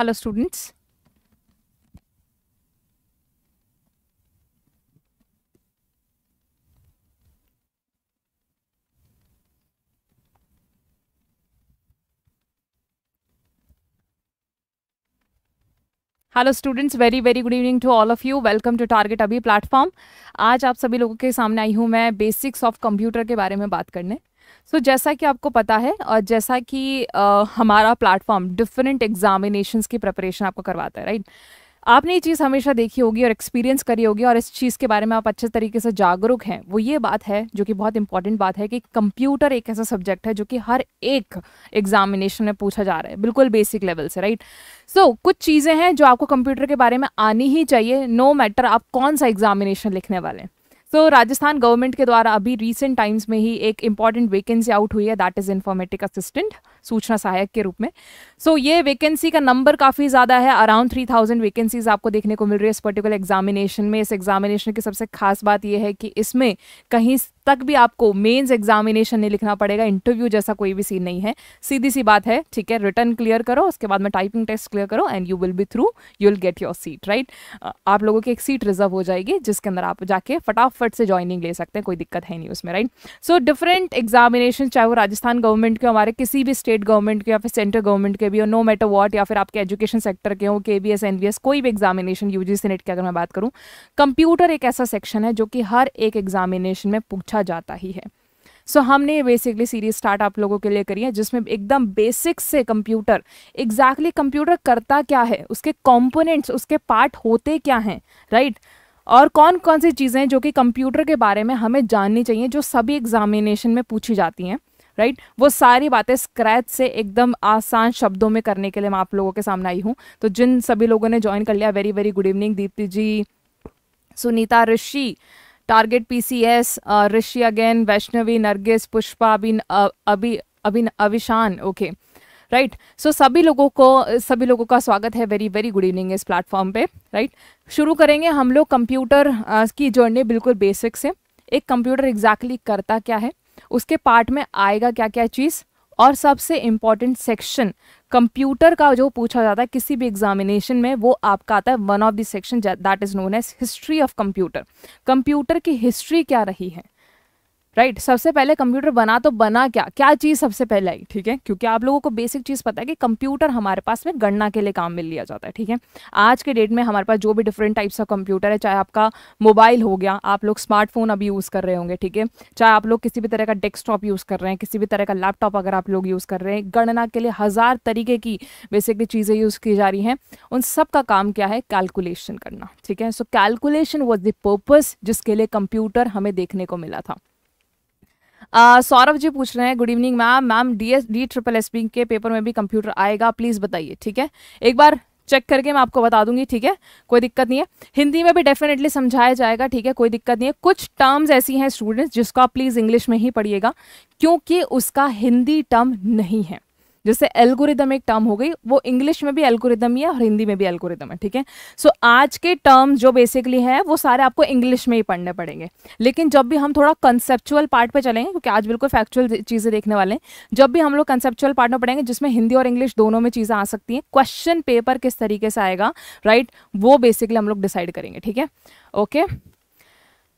hello students hello students very very good evening to all of you welcome to target अभी platform आज आप सभी लोगों के सामने आई हूँ मैं बेसिक्स ऑफ कंप्यूटर के बारे में बात करने सो so, जैसा कि आपको पता है और जैसा कि आ, हमारा प्लेटफॉर्म डिफरेंट एग्जामिनेशन की प्रिपरेशन आपको करवाता है राइट आपने ये चीज़ हमेशा देखी होगी और एक्सपीरियंस करी होगी और इस चीज़ के बारे में आप अच्छे तरीके से जागरूक हैं वो ये बात है जो कि बहुत इंपॉर्टेंट बात है कि कंप्यूटर एक ऐसा सब्जेक्ट है जो कि हर एक एग्जामिनेशन में पूछा जा रहा है बिल्कुल बेसिक लेवल से राइट सो so, कुछ चीज़ें हैं जो आपको कंप्यूटर के बारे में आनी ही चाहिए नो no मैटर आप कौन सा एग्जामिनेशन लिखने वाले हैं तो राजस्थान गवर्नमेंट के द्वारा अभी रिसेंट टाइम्स में ही एक इंपॉर्टेंट वैकेंसी आउट हुई है दैट इज़ इन्फॉर्मेटिक असिस्टेंट सूचना सहायक के रूप में सो so, ये वैकेंसी का नंबर काफ़ी ज़्यादा है अराउंड थ्री थाउजेंड वैकेंसीज आपको देखने को मिल रही है इस पर्टिकुलर एग्जामिनेशन में इस एग्जामिनेशन की सबसे खास बात यह है कि इसमें कहीं तक भी आपको मेन्स एग्जामिनेशन नहीं लिखना पड़ेगा इंटरव्यू जैसा कोई भी सीन नहीं है सीधी सी बात है ठीक है रिटर्न क्लियर करो उसके बाद में टाइपिंग टेस्ट क्लियर करो and you will be through you will get your seat right आप लोगों की एक सीट रिजर्व हो जाएगी जिसके अंदर आप जाके फटाफट से ज्वाइनिंग ले सकते हैं कोई दिक्कत है नहीं उसमें राइट सो डिफरेंट एग्जामिनेशन चाहे वो राजस्थान गवर्नमेंट के हमारे किसी भी स्टेट गवर्नमेंट के या फिर सेंट्रल गवर्नमेंट के भी हो नो मैटर वॉट या फिर आपके एजुकेशन सेक्टर के हो के B S N B S कोई भी एग्जामिनेशन यू जी सीनेट की अगर मैं बात करूँ कंप्यूटर एक ऐसा सेक्शन है जो कि हर एक एग्जामिनेशन में पूछा पूछा अच्छा जाता ही है सो so, हमने ये बेसिकली सीरीज स्टार्ट आप लोगों के लिए करी है जिसमें एकदम बेसिक से कंप्यूटर एग्जैक्टली कंप्यूटर करता क्या है उसके कंपोनेंट्स उसके पार्ट होते क्या हैं राइट right? और कौन कौन सी चीज़ें जो कि कंप्यूटर के बारे में हमें जाननी चाहिए जो सभी एग्जामिनेशन में पूछी जाती हैं राइट right? वो सारी बातें स्क्रैच से एकदम आसान शब्दों में करने के लिए मैं आप लोगों के सामने आई हूँ तो जिन सभी लोगों ने ज्वाइन कर लिया very very good evening Deepti ji Sunita Rishi target PCS Rishi again Vaishnavi Nargis Pushpa अभिन अभी अभिन Avishan okay right right? So so, सभी लोगों को सभी लोगों का स्वागत है वेरी वेरी गुड इवनिंग इस प्लेटफॉर्म पे राइट right? शुरू करेंगे हम लोग कंप्यूटर की जर्नी बिल्कुल बेसिक से एक कंप्यूटर एग्जैक्टली exactly करता क्या है उसके पार्ट में आएगा क्या क्या चीज़ और सबसे इम्पॉर्टेंट सेक्शन कंप्यूटर का जो पूछा जाता है किसी भी एग्जामिनेशन में वो आपका आता है one of the section that is known as history of computer computer की हिस्ट्री क्या रही है राइट right? सबसे पहले कंप्यूटर बना तो बना क्या क्या चीज़ सबसे पहले आई ठीक है क्योंकि आप लोगों को बेसिक चीज़ पता है कि कंप्यूटर हमारे पास में गणना के लिए काम में लिया जाता है ठीक है आज के डेट में हमारे पास जो भी डिफरेंट टाइप्स ऑफ कंप्यूटर है चाहे आपका मोबाइल हो गया आप लोग स्मार्टफोन अभी यूज़ कर रहे होंगे ठीक है चाहे आप लोग किसी भी तरह का डेस्कटॉप यूज़ कर रहे हैं किसी भी तरह का लैपटॉप अगर आप लोग यूज़ कर रहे हैं गणना के लिए हज़ार तरीके की बेसिकली चीज़ें यूज़ की जा रही हैं उन सब का काम क्या है कैलकुलेशन करना ठीक है so calculation was the purpose जिसके लिए कंप्यूटर हमें देखने को मिला था सौरभ जी पूछ रहे हैं good evening ma'am ma'am D S D triple S B के पेपर में भी कंप्यूटर आएगा प्लीज़ बताइए ठीक है एक बार चेक करके मैं आपको बता दूंगी ठीक है कोई दिक्कत नहीं है हिंदी में भी डेफिनेटली समझाया जाएगा ठीक है कोई दिक्कत नहीं है कुछ टर्म्स ऐसी हैं स्टूडेंट्स जिसको आप प्लीज़ इंग्लिश में ही पढ़िएगा क्योंकि उसका हिंदी टर्म नहीं है जैसे एल्गोरिदम एक टर्म हो गई वो इंग्लिश में भी एल्गोरिदम ही है और हिंदी में भी एल्गोरिदम है ठीक है सो आज के टर्म जो बेसिकली है वो सारे आपको इंग्लिश में ही पढ़ने पड़ेंगे लेकिन जब भी हम थोड़ा कंसेप्चुअल पार्ट पे चलेंगे क्योंकि आज बिल्कुल फैक्चुअल चीज़ें देखने वाले हैं जब भी हम लोग कंसेप्चुअल पार्ट में पढ़ेंगे जिसमें हिंदी और इंग्लिश दोनों में चीज़ें आ सकती हैं क्वेश्चन पेपर किस तरीके से आएगा राइट वो बेसिकली हम लोग डिसाइड करेंगे ठीक है ओके okay?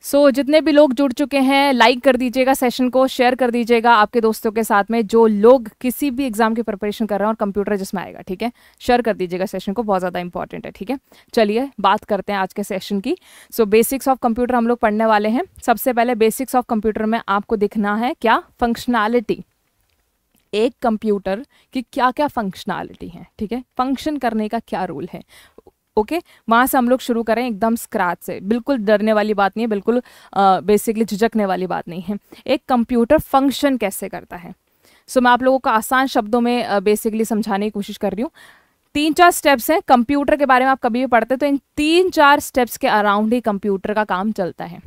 सो so, जितने भी लोग जुड़ चुके हैं लाइक कर दीजिएगा सेशन को शेयर कर दीजिएगा आपके दोस्तों के साथ में जो लोग किसी भी एग्जाम की प्रिपरेशन कर रहे हैं और कंप्यूटर जिसमें आएगा ठीक है शेयर कर दीजिएगा सेशन को बहुत ज़्यादा इंपॉर्टेंट है ठीक है चलिए बात करते हैं आज के सेशन की सो बेसिक्स ऑफ कंप्यूटर हम लोग पढ़ने वाले हैं सबसे पहले बेसिक्स ऑफ कंप्यूटर में आपको दिखना है क्या फंक्शनैलिटी एक कंप्यूटर की क्या क्या फंक्शनैलिटी है ठीक है फंक्शन करने का क्या रोल है ओके वहाँ से हम लोग शुरू करें एकदम स्क्रैच से बिल्कुल डरने वाली बात नहीं है बिल्कुल बेसिकली झिझकने वाली बात नहीं है एक कंप्यूटर फंक्शन कैसे करता है सो so, मैं आप लोगों को आसान शब्दों में बेसिकली समझाने की कोशिश कर रही हूँ तीन चार स्टेप्स हैं कंप्यूटर के बारे में आप कभी भी पढ़ते तो इन तीन चार स्टेप्स के अराउंड ही कंप्यूटर का काम चलता है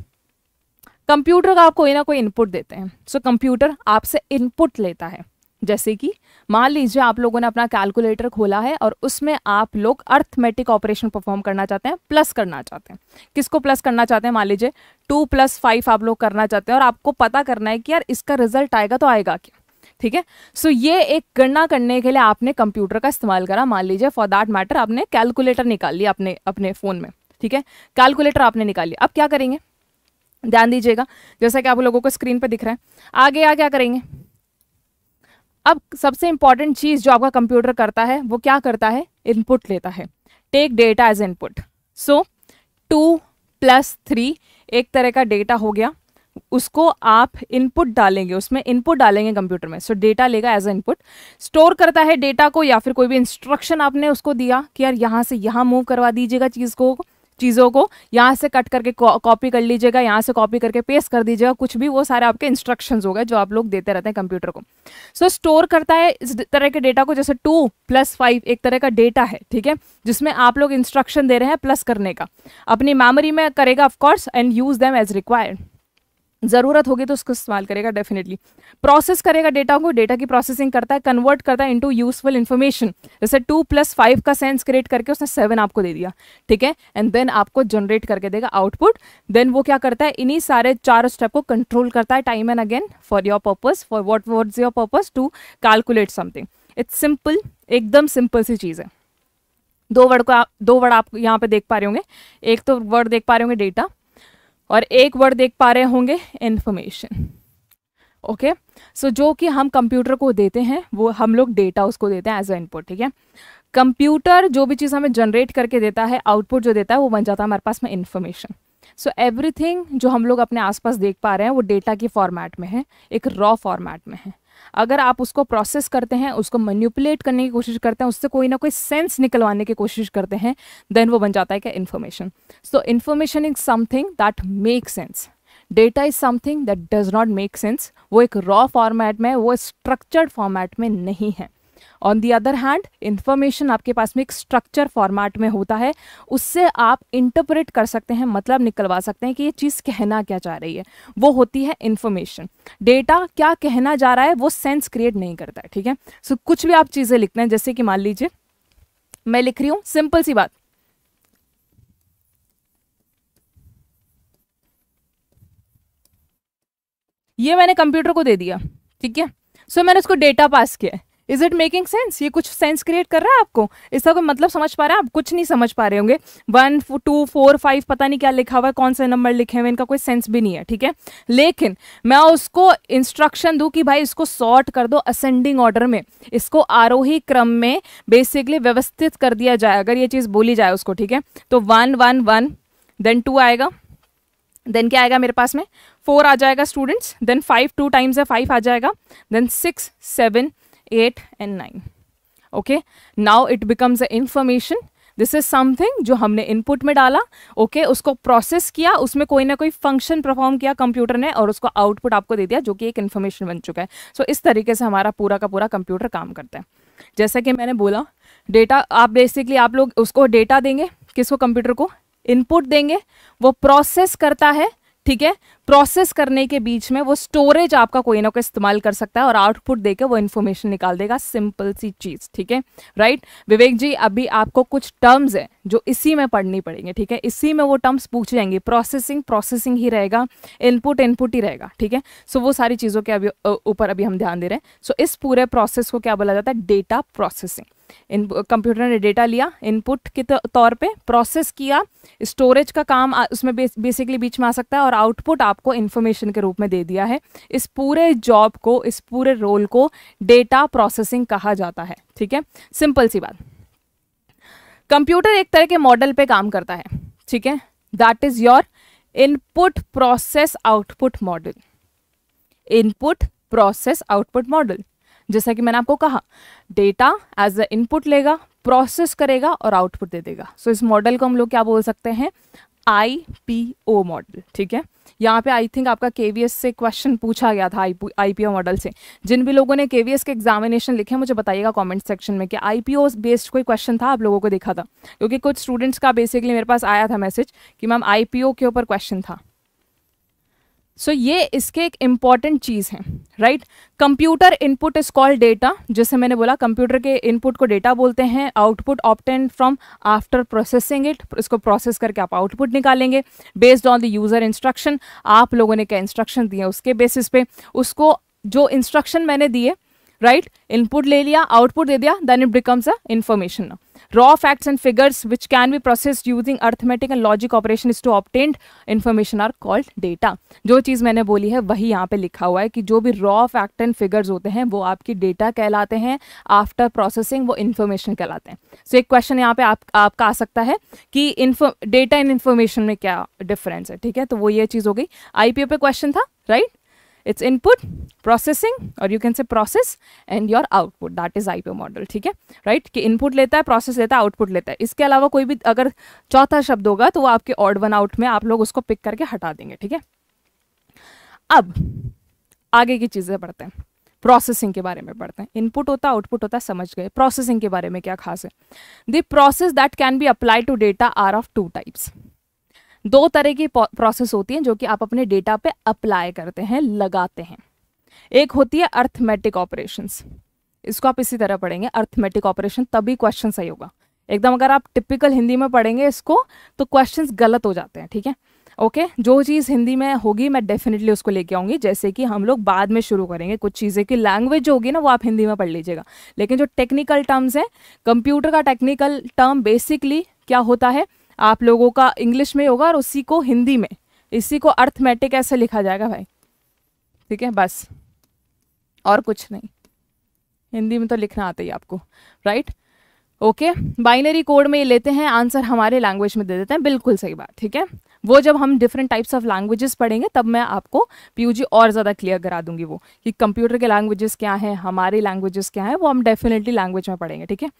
कंप्यूटर का आप कोई ना कोई इनपुट देते हैं सो so, कंप्यूटर आपसे इनपुट लेता है जैसे कि मान लीजिए आप लोगों ने अपना कैलकुलेटर खोला है और उसमें आप लोग अर्थमेटिक ऑपरेशन परफॉर्म करना चाहते हैं प्लस करना चाहते हैं किसको प्लस करना चाहते हैं मान लीजिए टू प्लस फाइव आप लोग करना चाहते हैं और आपको पता करना है कि यार इसका रिजल्ट आएगा तो आएगा क्या ठीक है सो ये एक गणना करने के लिए आपने कंप्यूटर का इस्तेमाल करा मान लीजिए फॉर दैट मैटर आपने कैलकुलेटर निकाल लिया अपने अपने फ़ोन में ठीक है कैलकुलेटर आपने निकाल लिया अब क्या करेंगे ध्यान दीजिएगा जैसा कि आप लोगों को स्क्रीन पर दिख रहा है आगे या क्या करेंगे अब सबसे इंपॉर्टेंट चीज़ जो आपका कंप्यूटर करता है वो क्या करता है इनपुट लेता है take data as input so two plus three एक तरह का डेटा हो गया उसको आप इनपुट डालेंगे उसमें इनपुट डालेंगे कंप्यूटर में सो so, डेटा लेगा एज ए इनपुट स्टोर करता है डेटा को या फिर कोई भी इंस्ट्रक्शन आपने उसको दिया कि यार यहाँ से यहाँ मूव करवा दीजिएगा चीज़ को चीज़ों को यहाँ से कट करके कॉपी कर लीजिएगा यहाँ से कॉपी करके पेस्ट कर दीजिएगा कुछ भी वो सारे आपके इंस्ट्रक्शंस हो गए जो आप लोग देते रहते हैं कंप्यूटर को सो so, स्टोर करता है इस तरह के डेटा को जैसे टू प्लस फाइव एक तरह का डेटा है ठीक है जिसमें आप लोग इंस्ट्रक्शन दे रहे हैं प्लस करने का अपनी मेमोरी में करेगा of course and use them as required ज़रूरत होगी तो उसको इस्तेमाल करेगा डेफिनेटली प्रोसेस करेगा डेटा को डेटा की प्रोसेसिंग करता है कन्वर्ट करता है इनटू यूजफुल इन्फॉर्मेशन जैसे टू प्लस फाइव का सेंस क्रिएट करके उसने सेवन आपको दे दिया ठीक है एंड देन आपको जनरेट करके देगा आउटपुट देन वो क्या करता है इन्हीं सारे चार स्टेप को कंट्रोल करता है time and again for your purpose for what what your purpose to calculate something it's simple एकदम सिंपल सी चीज़ है दो वर्ड को आप दो वर्ड आप यहाँ पे देख पा रहे होंगे एक तो वर्ड देख पा रहे होंगे डेटा और एक वर्ड देख पा रहे होंगे इन्फॉर्मेशन ओके सो जो कि हम कंप्यूटर को देते हैं वो हम लोग डेटा उसको देते हैं एज अ इनपुट ठीक है कंप्यूटर जो भी चीज़ हमें जनरेट करके देता है आउटपुट जो देता है वो बन जाता है हमारे पास में इन्फॉर्मेशन सो एवरीथिंग जो हम लोग अपने आसपास देख पा रहे हैं वो डेटा के फॉर्मेट में है एक रॉ फॉर्मेट में है अगर आप उसको प्रोसेस करते हैं उसको मैन्यूपुलेट करने की कोशिश करते हैं उससे कोई ना कोई सेंस निकलवाने की कोशिश करते हैं देन वो बन जाता है क्या information so information is something that make sense data is something that does not make sense वो एक रॉ फॉर्मेट में वो स्ट्रक्चर्ड फॉर्मेट में नहीं है on the other hand information आपके पास में एक स्ट्रक्चर फॉर्मेट में होता है उससे आप इंटरप्रेट कर सकते हैं मतलब निकलवा सकते हैं कि ये चीज़ कहना क्या चाह रही है वो होती है इन्फॉर्मेशन डेटा क्या कहना जा रहा है वो सेंस क्रिएट नहीं करता है ठीक है सो so, कुछ भी आप चीज़ें लिखते हैं जैसे कि मान लीजिए मैं लिख रही हूँ सिंपल सी बात ये मैंने कंप्यूटर को दे दिया ठीक है सो मैंने उसको डेटा पास किया इज इट मेकिंग सेंस ये कुछ सेंस क्रिएट कर रहा है आपको इसका कोई मतलब समझ पा रहे हैं आप कुछ नहीं समझ पा रहे होंगे वन टू फोर फाइव पता नहीं क्या लिखा हुआ है कौन से नंबर लिखे हुए इनका कोई सेंस भी नहीं है ठीक है लेकिन मैं उसको इंस्ट्रक्शन दूँ कि भाई इसको सॉर्ट कर दो असेंडिंग ऑर्डर में इसको आरोही क्रम में बेसिकली व्यवस्थित कर दिया जाए अगर ये चीज़ बोली जाए उसको ठीक है तो one one one then two आएगा देन क्या आएगा मेरे पास में फोर आ जाएगा students then five two times है फाइव आ जाएगा then six seven eight and nine okay now it becomes a information this is something जो हमने इनपुट में डाला ओके okay, उसको प्रोसेस किया उसमें कोई ना कोई फंक्शन परफॉर्म किया कंप्यूटर ने और उसको आउटपुट आपको दे दिया जो कि एक इन्फॉर्मेशन बन चुका है सो so, इस तरीके से हमारा पूरा का पूरा कंप्यूटर काम करता है जैसा कि मैंने बोला डेटा आप बेसिकली आप लोग उसको डेटा देंगे किसको कंप्यूटर को इनपुट देंगे वो प्रोसेस करता है ठीक है प्रोसेस करने के बीच में वो स्टोरेज आपका कोई ना कोई इस्तेमाल कर सकता है और आउटपुट देकर वो इन्फॉर्मेशन निकाल देगा सिंपल सी चीज़ ठीक है राइट विवेक जी अभी आपको कुछ टर्म्स हैं जो इसी में पढ़नी पड़ेंगे ठीक है इसी में वो टर्म्स पूछ जाएंगे प्रोसेसिंग प्रोसेसिंग ही रहेगा इनपुट इनपुट ही रहेगा ठीक है सो वो सारी चीज़ों के अभी ऊपर अभी हम ध्यान दे रहे हैं सो इस पूरे प्रोसेस को क्या बोला जाता है डेटा प्रोसेसिंग इन कंप्यूटर ने डेटा लिया इनपुट के तौर पे प्रोसेस किया स्टोरेज का काम उसमें बेसिकली बीच में आ सकता है और आउटपुट आप आपको इन्फॉर्मेशन के रूप में दे दिया है इस पूरे जॉब को इस पूरे रोल को डेटा प्रोसेसिंग कहा जाता है ठीक है सिंपल सी बात कंप्यूटर एक तरह के मॉडल पे काम करता है ठीक है that is your input process output model input process output model जैसा कि मैंने आपको कहा डेटा एज अ इनपुट लेगा प्रोसेस करेगा और आउटपुट दे देगा सो so, इस मॉडल को हम लोग क्या बोल सकते हैं आई पी ओ मॉडल ठीक है यहाँ पे आई थिंक आपका के वी एस से क्वेश्चन पूछा गया था आई पी ओ मॉडल से जिन भी लोगों ने के वी एस के एग्जामिनेशन लिखे मुझे बताइएगा कमेंट सेक्शन में कि आई पी ओ बेस्ड कोई क्वेश्चन था आप लोगों को देखा था क्योंकि कुछ स्टूडेंट्स का बेसिकली मेरे पास आया था मैसेज कि मैम आई पी ओ के ऊपर क्वेश्चन था सो ये इसके एक इम्पॉर्टेंट चीज़ है right computer input is called data जैसे मैंने बोला कंप्यूटर के इनपुट को डेटा बोलते हैं output obtain from after processing it इसको प्रोसेस करके आप आउटपुट निकालेंगे based on the user instruction आप लोगों ने क्या इंस्ट्रक्शन दिए उसके बेसिस पे उसको जो इंस्ट्रक्शन मैंने दिए राइट इनपुट ले लिया आउटपुट दे दिया then it becomes a information raw facts and figures which can be process using arithmetic and logic operation is to obtained information are called data जो चीज़ मैंने बोली है वही यहाँ पे लिखा हुआ है कि जो भी रॉ फैक्ट एंड फिगर्स होते हैं वो आपकी डेटा कहलाते हैं आफ्टर प्रोसेसिंग वो इन्फॉर्मेशन कहलाते हैं सो so, एक क्वेश्चन यहाँ पे आप, आपका आ सकता है कि डेटा एंड इन्फॉर्मेशन में क्या डिफरेंस है ठीक है तो वो ये चीज़ हो गई आई पी ओ पे क्वेश्चन था राइट इट्स इनपुट प्रोसेसिंग और you can say process and your output that is IPO model ठीक है राइट कि इनपुट लेता है प्रोसेस लेता है आउटपुट लेता है इसके अलावा कोई भी अगर चौथा शब्द होगा तो वो आपके ऑर्ड वन आउट में आप लोग उसको पिक करके हटा देंगे ठीक है अब आगे की चीज़ें पढ़ते हैं प्रोसेसिंग के बारे में पढ़ते हैं इनपुट होता है आउटपुट होता है समझ गए प्रोसेसिंग के बारे में क्या खास है the process that can be apply to data are of two types दो तरह की प्रोसेस होती हैं जो कि आप अपने डेटा पे अप्लाई करते हैं लगाते हैं एक होती है अर्थमेटिक ऑपरेशंस इसको आप इसी तरह पढ़ेंगे अर्थमेटिक ऑपरेशन तभी क्वेश्चन सही होगा एकदम अगर आप टिपिकल हिंदी में पढ़ेंगे इसको तो क्वेश्चन गलत हो जाते हैं ठीक है ओके okay? जो चीज़ हिंदी में होगी मैं डेफिनेटली उसको लेके आऊँगी जैसे कि हम लोग बाद में शुरू करेंगे कुछ चीज़ें की लैंग्वेज जो होगी ना वो आप हिंदी में पढ़ लीजिएगा लेकिन जो टेक्निकल टर्म्स हैं कंप्यूटर का टेक्निकल टर्म बेसिकली क्या होता है आप लोगों का इंग्लिश में होगा और उसी को हिंदी में इसी को अर्थमेटिक ऐसे लिखा जाएगा भाई ठीक है बस और कुछ नहीं हिंदी में तो लिखना आता ही आपको राइट ओके बाइनरी कोड में ये लेते हैं आंसर हमारे लैंग्वेज में दे देते हैं बिल्कुल सही बात ठीक है वो जब हम डिफरेंट टाइप्स ऑफ लैंग्वेजेस पढ़ेंगे तब मैं आपको पीयूजी और ज़्यादा क्लियर करा दूंगी वो कि कंप्यूटर के लैंग्वेजेस क्या हैं हमारे लैंग्वेजेस क्या हैं वो हम डेफिनेटली लैंग्वेज में पढ़ेंगे ठीक है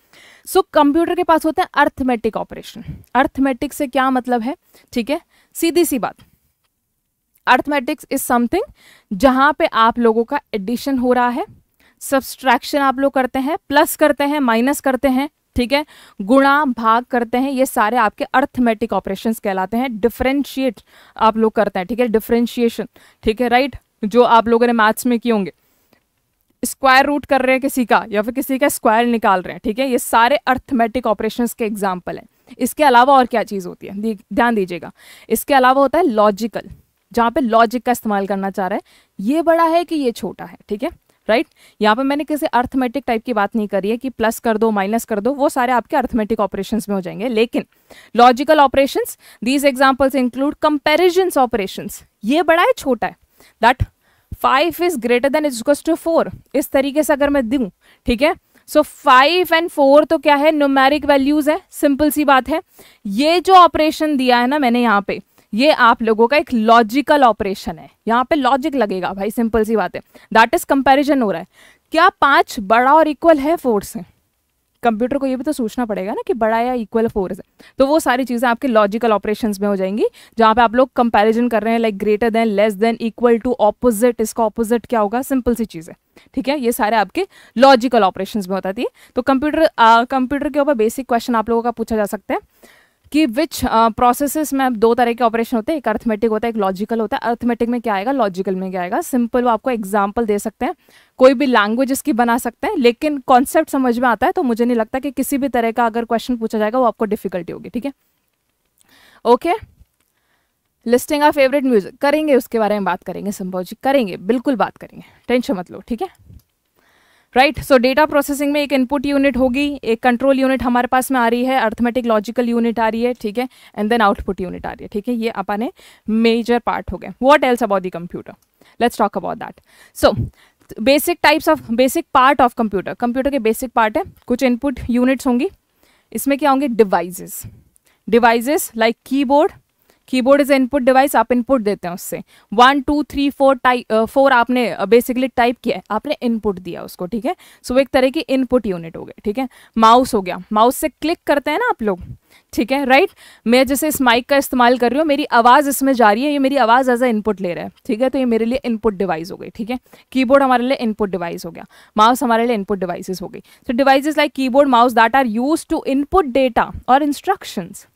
सो कंप्यूटर के पास होते हैं अर्थमेटिक ऑपरेशन अर्थमेटिक से क्या मतलब है ठीक है सीधी सी बात अर्थमेटिक्स इज समथिंग जहाँ पर आप लोगों का एडिशन हो रहा है सब्सट्रैक्शन आप लोग करते हैं प्लस करते हैं माइनस करते हैं ठीक है गुणा भाग करते हैं ये सारे आपके अर्थमेटिक ऑपरेशंस कहलाते हैं डिफ्रेंशिएट आप लोग करते हैं ठीक है डिफ्रेंशिएशन ठीक है राइट जो आप लोगों ने मैथ्स में किए होंगे स्क्वायर रूट कर रहे हैं किसी का या फिर किसी का स्क्वायर निकाल रहे हैं ठीक है ये सारे अर्थमेटिक ऑपरेशन के एग्जाम्पल हैं इसके अलावा और क्या चीज़ होती है ध्यान दीजिएगा इसके अलावा होता है लॉजिकल जहाँ पे लॉजिक का इस्तेमाल करना चाह रहा है ये बड़ा है कि ये छोटा है ठीक है राइट यहाँ पर मैंने किसी अर्थमेटिक टाइप की बात नहीं करी है कि प्लस कर दो माइनस कर दो वो सारे आपके अर्थमेटिक ऑपरेशन में हो जाएंगे लेकिन logical operation these examples include comparison operation ये बड़ा है छोटा है that five is greater than is two four इस तरीके से अगर मैं दूँ ठीक है सो फाइव एंड फोर तो क्या है न्यूमेरिक वैल्यूज है सिंपल सी बात है ये जो ऑपरेशन दिया है ना मैंने यहाँ पे ये आप लोगों का एक लॉजिकल ऑपरेशन है यहाँ पे लॉजिक लगेगा भाई सिंपल सी बात है दैट इज कंपेरिजन हो रहा है क्या पाँच बड़ा और इक्वल है फोर से कंप्यूटर को ये भी तो सोचना पड़ेगा ना कि बड़ा या इक्वल फोर्स है तो वो सारी चीज़ें आपके लॉजिकल ऑपरेशंस में हो जाएंगी जहाँ पे आप लोग कंपैरिजन कर रहे हैं like greater than less than equal to opposite इसका ऑपोजिट क्या होगा सिंपल सी चीज़ है ठीक है ये सारे आपके लॉजिकल ऑपरेशंस में होता थी तो कंप्यूटर कंप्यूटर के ऊपर बेसिक क्वेश्चन आप लोगों का पूछा जा सकता है कि विच प्रोसेसेस uh, में अब दो तरह के ऑपरेशन होते हैं एक अर्थमेटिक होता है एक लॉजिकल होता है अर्थमेटिक में क्या आएगा लॉजिकल में क्या आएगा सिंपल वो आपको एग्जाम्पल दे सकते हैं कोई भी लैंग्वेज इसकी बना सकते हैं लेकिन कॉन्सेप्ट समझ में आता है तो मुझे नहीं लगता कि किसी भी तरह का अगर क्वेश्चन पूछा जाएगा वो आपको डिफिकल्टी होगी ठीक है okay listing of favourite music करेंगे उसके बारे में बात करेंगे संभव जी करेंगे बिल्कुल बात करेंगे टेंशन मत लो ठीक है राइट सो डेटा प्रोसेसिंग में एक इनपुट यूनिट होगी एक कंट्रोल यूनिट हमारे पास में आ रही है अर्थमेटिक लॉजिकल यूनिट आ रही है ठीक है एंड देन आउटपुट यूनिट आ रही है ठीक है ये अपने मेजर पार्ट हो गए what else about the computer let's talk about that so basic types of basic part of computer computer के बेसिक पार्ट है कुछ इनपुट यूनिट्स होंगी इसमें क्या होंगे devices devices like keyboard keyboard is input device आप इनपुट देते हैं उससे one two three four type four आपने बेसिकली uh, टाइप किया है आपने इनपुट दिया उसको ठीक है सो एक तरह की इनपुट यूनिट हो गई ठीक है माउस हो गया माउस से क्लिक करते हैं ना आप लोग ठीक है राइट मैं जैसे इस माइक का इस्तेमाल कर रही हूँ मेरी आवाज़ इसमें जा रही है ये मेरी आवाज़ एज अ इनपुट ले रहा है ठीक है तो ये मेरे लिए इनपुट डिवाइस हो गई ठीक है कीबोर्ड हमारे लिए इनपुट डिवाइस हो गया माउस हमारे लिए इनपुट डिवाइसेस हो गई so devices like keyboard mouse that are use to input data और इंस्ट्रक्शंस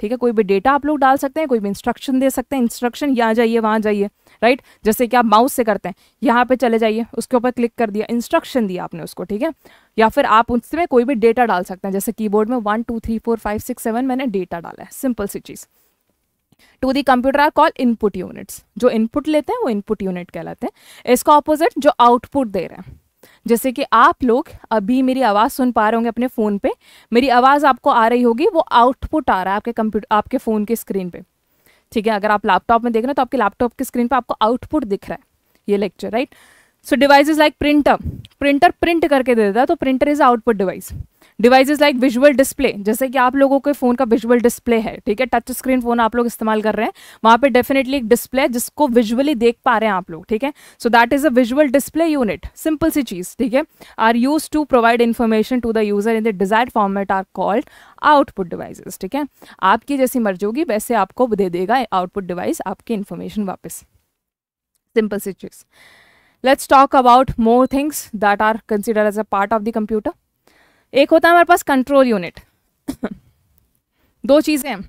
ठीक है कोई भी डेटा आप लोग डाल सकते हैं कोई भी इंस्ट्रक्शन दे सकते हैं इंस्ट्रक्शन यहाँ जाइए वहाँ जाइए राइट जैसे कि आप माउस से करते हैं यहाँ पे चले जाइए उसके ऊपर क्लिक कर दिया इंस्ट्रक्शन दिया आपने उसको ठीक है या फिर आप उसमें कोई भी डेटा डाल सकते हैं जैसे कीबोर्ड में one two three four five six seven मैंने डेटा डाला है सिंपल सी चीज़ to the computer are call input units जो इनपुट लेते हैं वो इनपुट यूनिट कहलाते हैं इसका ऑपोजिट जो आउटपुट दे रहे हैं जैसे कि आप लोग अभी मेरी आवाज़ सुन पा रहे होंगे अपने फ़ोन पे मेरी आवाज़ आपको आ रही होगी वो आउटपुट आ रहा है आपके कंप्यूटर आपके फ़ोन के स्क्रीन पे ठीक है अगर आप लैपटॉप में देख रहे हो तो आपके लैपटॉप की स्क्रीन पर आपको आउटपुट दिख रहा है ये lecture right so device is like printer printer print करके दे देता है तो printer is output device devices like visual display जैसे कि आप लोगों के फ़ोन का विजुअल डिस्प्ले है ठीक है टच स्क्रीन फ़ोन आप लोग इस्तेमाल कर रहे हैं वहां पर डेफिनेटली एक डिस्प्ले है जिसको विजुअली देख पा रहे हैं आप लोग ठीक है so that is a visual display unit simple सी चीज़ ठीक है are use to provide information to the user in the desire format are called output devices ठीक है आपकी जैसी मर्जी होगी वैसे आपको दे देगा आउटपुट डिवाइस आपकी इन्फॉर्मेशन वापस सी चीज let's talk about more things that are consider as a part of the computer एक होता है हमारे पास कंट्रोल यूनिट दो चीज़ें हैं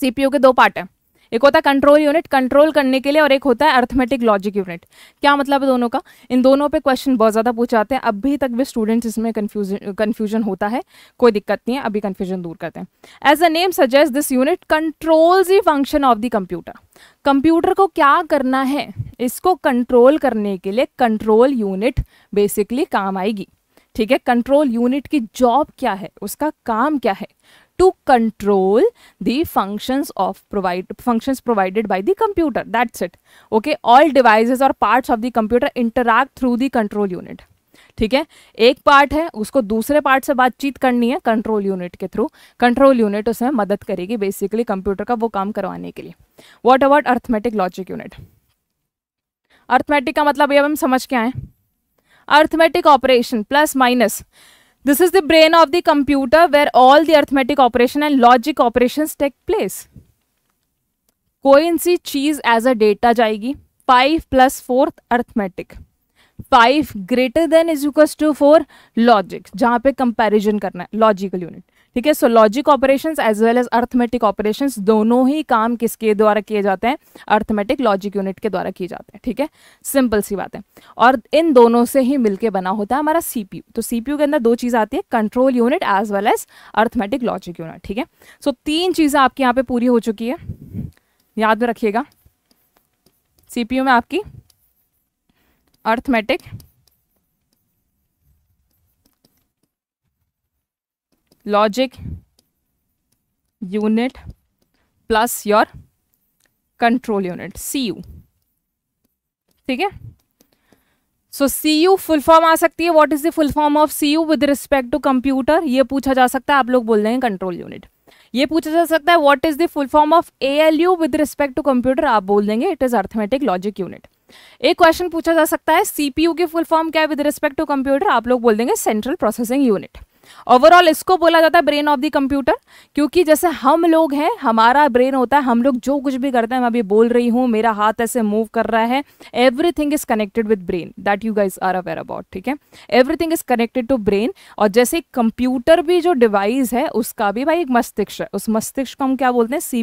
सीपीयू के दो पार्ट हैं एक होता है कंट्रोल यूनिट कंट्रोल करने के लिए और एक होता है अर्थमेटिक लॉजिक यूनिट क्या मतलब है दोनों का इन दोनों पे क्वेश्चन बहुत ज़्यादा पूछ जाते हैं अभी तक भी स्टूडेंट्स इसमें कन्फ्यूजन कन्फ्यूजन होता है कोई दिक्कत नहीं है अभी कन्फ्यूजन दूर करते हैं as a name suggest this unit controls the function of the computer computer को क्या करना है इसको कंट्रोल करने के लिए कंट्रोल यूनिट बेसिकली काम आएगी ठीक है कंट्रोल यूनिट की जॉब क्या है उसका काम क्या है to control the functions of provide functions provided by the computer that's it okay all devices और parts of the computer interact through the control unit ठीक है एक पार्ट है उसको दूसरे पार्ट से बातचीत करनी है कंट्रोल यूनिट के थ्रू कंट्रोल यूनिट उसमें मदद करेगी बेसिकली कंप्यूटर का वो काम करवाने के लिए what about arithmetic logic unit arithmetic का मतलब ये हम समझ के आए arithmetic operation plus minus this is the brain of the computer where all the arithmetic operation and logic operations take place कोई सी चीज एज अ डेटा जाएगी five plus fourth arithmetic five greater than is equal to four logic जहाँ पे comparison करना है logical unit ठीक है so logic operations as well as arithmetic operations दोनों ही काम किसके द्वारा किए जाते हैं अर्थमेटिक लॉजिक यूनिट के द्वारा किए जाते हैं ठीक है सिंपल सी बात है और इन दोनों से ही मिलके बना होता है हमारा सीपीयू तो सीपीयू के अंदर दो चीज़ आती है control unit as well as arithmetic logic unit ठीक है सो तीन चीज़ें आपके यहाँ पर पूरी हो चुकी है याद में रखिएगा सीपीयू में आपकी arithmetic logic unit plus your control unit C U ठीक है so C U full form आ सकती है what is the full form of C U with respect to computer ये पूछा जा सकता है आप लोग बोल रहे हैं कंट्रोल यूनिट ये पूछा जा सकता है what is the full form of A L U with respect to computer आप बोल देंगे it is arithmetic logic unit एक क्वेश्चन पूछा जा सकता है सीपीयू की फुल फॉर्म क्या है विद रिस्पेक्ट टू कंप्यूटर आप लोग बोल देंगे सेंट्रल प्रोसेसिंग यूनिट ओवरऑल इसको बोला जाता है ब्रेन ऑफ द कंप्यूटर क्योंकि जैसे हम लोग हैं हमारा ब्रेन होता है हम लोग जो कुछ भी करते हैं मैं अभी बोल रही हूँ मेरा हाथ ऐसे मूव कर रहा है everything is connected with brain that you guys are aware about ठीक है everything is connected to brain और जैसे कंप्यूटर भी जो डिवाइस है उसका भी भाई एक मस्तिष्क है उस मस्तिष्क को हम क्या बोलते हैं सी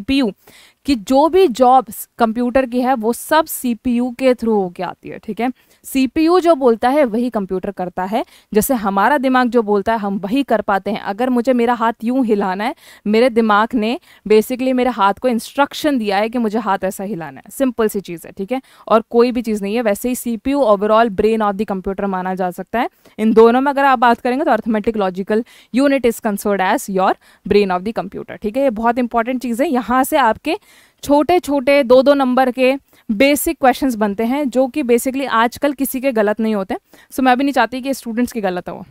कि जो भी जॉब्स कंप्यूटर की है वो सब सी के थ्रू होके आती है ठीक है सी जो बोलता है वही कंप्यूटर करता है जैसे हमारा दिमाग जो बोलता है हम वही कर पाते हैं अगर मुझे मेरा हाथ यूं हिलाना है मेरे दिमाग ने बेसिकली मेरे हाथ को इंस्ट्रक्शन दिया है कि मुझे हाथ ऐसा हिलाना है सिंपल सी चीज़ है ठीक है और कोई भी चीज़ नहीं है वैसे ही सी overall brain of the computer माना जा सकता है इन दोनों में अगर आप बात करेंगे तो arithmetic logical unit is concerned as your brain of the computer ठीक है ये बहुत इंपॉर्टेंट चीज़ है यहाँ से आपके छोटे छोटे दो दो नंबर के बेसिक क्वेश्चंस बनते हैं जो कि बेसिकली आजकल किसी के गलत नहीं होते सो so, मैं भी नहीं चाहती कि स्टूडेंट्स की गलत हो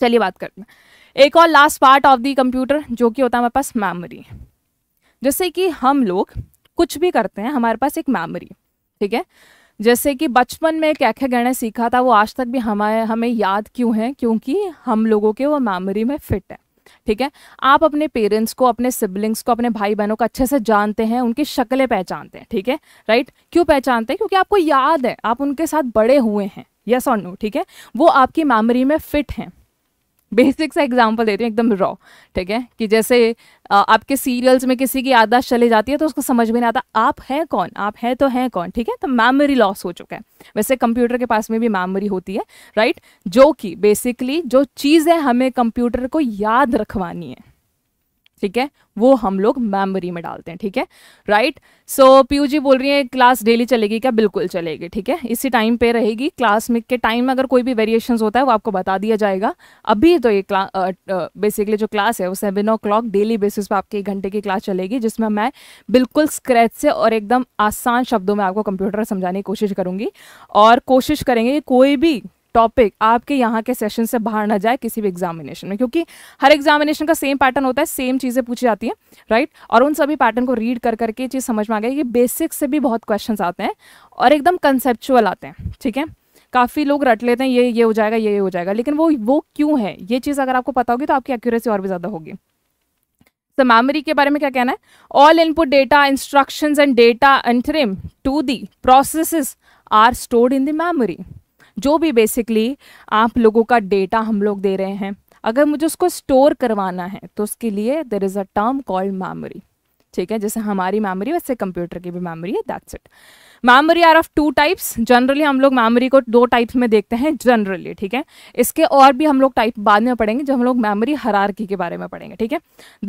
चलिए बात करते हैं एक और last part of the computer जो कि होता है हमारे पास मेमोरी जैसे कि हम लोग कुछ भी करते हैं हमारे पास एक मेमोरी ठीक है जैसे कि बचपन में क्या क्या गणना सीखा था वो आज तक भी हमारे हमें याद क्यों है क्योंकि हम लोगों के वो मेमोरी में फिट है ठीक है आप अपने पेरेंट्स को अपने सिबलिंग्स को अपने भाई बहनों को अच्छे से जानते हैं उनकी शक्लें पहचानते हैं ठीक है राइट क्यों पहचानते हैं क्योंकि आपको याद है आप उनके साथ बड़े हुए हैं यस और नो ठीक है वो आपकी मेमोरी में फिट हैं बेसिक सा एग्जांपल देती हूँ एकदम रॉ ठीक है कि जैसे आपके सीरियल्स में किसी की याददाश्त चली जाती है तो उसको समझ में नहीं आता आप हैं कौन आप हैं तो हैं कौन ठीक है तो मेमोरी लॉस हो चुका है वैसे कंप्यूटर के पास में भी मेमोरी होती है राइट जो कि बेसिकली जो चीज़ है हमें कंप्यूटर को याद रखवानी है ठीक है वो हम लोग मेमोरी में डालते हैं ठीक है राइट सो पीयू जी बोल रही है क्लास डेली चलेगी क्या बिल्कुल चलेगी ठीक है इसी टाइम पे रहेगी क्लास में के टाइम में अगर कोई भी वेरिएशन होता है वो आपको बता दिया जाएगा अभी तो ये क्ला बेसिकली जो क्लास है वो seven o'clock daily basis पे आपके एक घंटे की क्लास चलेगी जिसमें मैं बिल्कुल स्क्रैच से और एकदम आसान शब्दों में आपको कंप्यूटर समझाने की कोशिश करूँगी और कोशिश करेंगे कोई भी टॉपिक आपके यहाँ के सेशन से बाहर ना जाए किसी भी एग्जामिनेशन में क्योंकि हर एग्जामिनेशन का सेम पैटर्न होता है सेम चीज़ें पूछी जाती हैं राइट और उन सभी पैटर्न को रीड कर करके ये चीज़ समझ में आ गई कि बेसिक से भी बहुत क्वेश्चन आते हैं और एकदम कंसेप्चुअल आते हैं ठीक है काफ़ी लोग रट लेते हैं ये ये हो जाएगा ये ये हो जाएगा लेकिन वो वो क्यों है ये चीज़ अगर आपको पता होगी तो आपकी एक्यूरेसी और भी ज़्यादा होगी तो मेमोरी के बारे में क्या कहना है all input data instructions and data entered to the processes are stored in the memory जो भी बेसिकली आप लोगों का डेटा हम लोग दे रहे हैं अगर मुझे उसको स्टोर करवाना है तो उसके लिए there is a term called memory ठीक है जैसे हमारी मेमोरी वैसे कंप्यूटर की भी मेमोरी है that's it memory are of two types generally हम लोग मेमोरी को दो टाइप्स में देखते हैं जनरली ठीक है इसके और भी हम लोग टाइप बाद में पढ़ेंगे जब हम लोग मेमोरी हरारकी के बारे में पढ़ेंगे ठीक है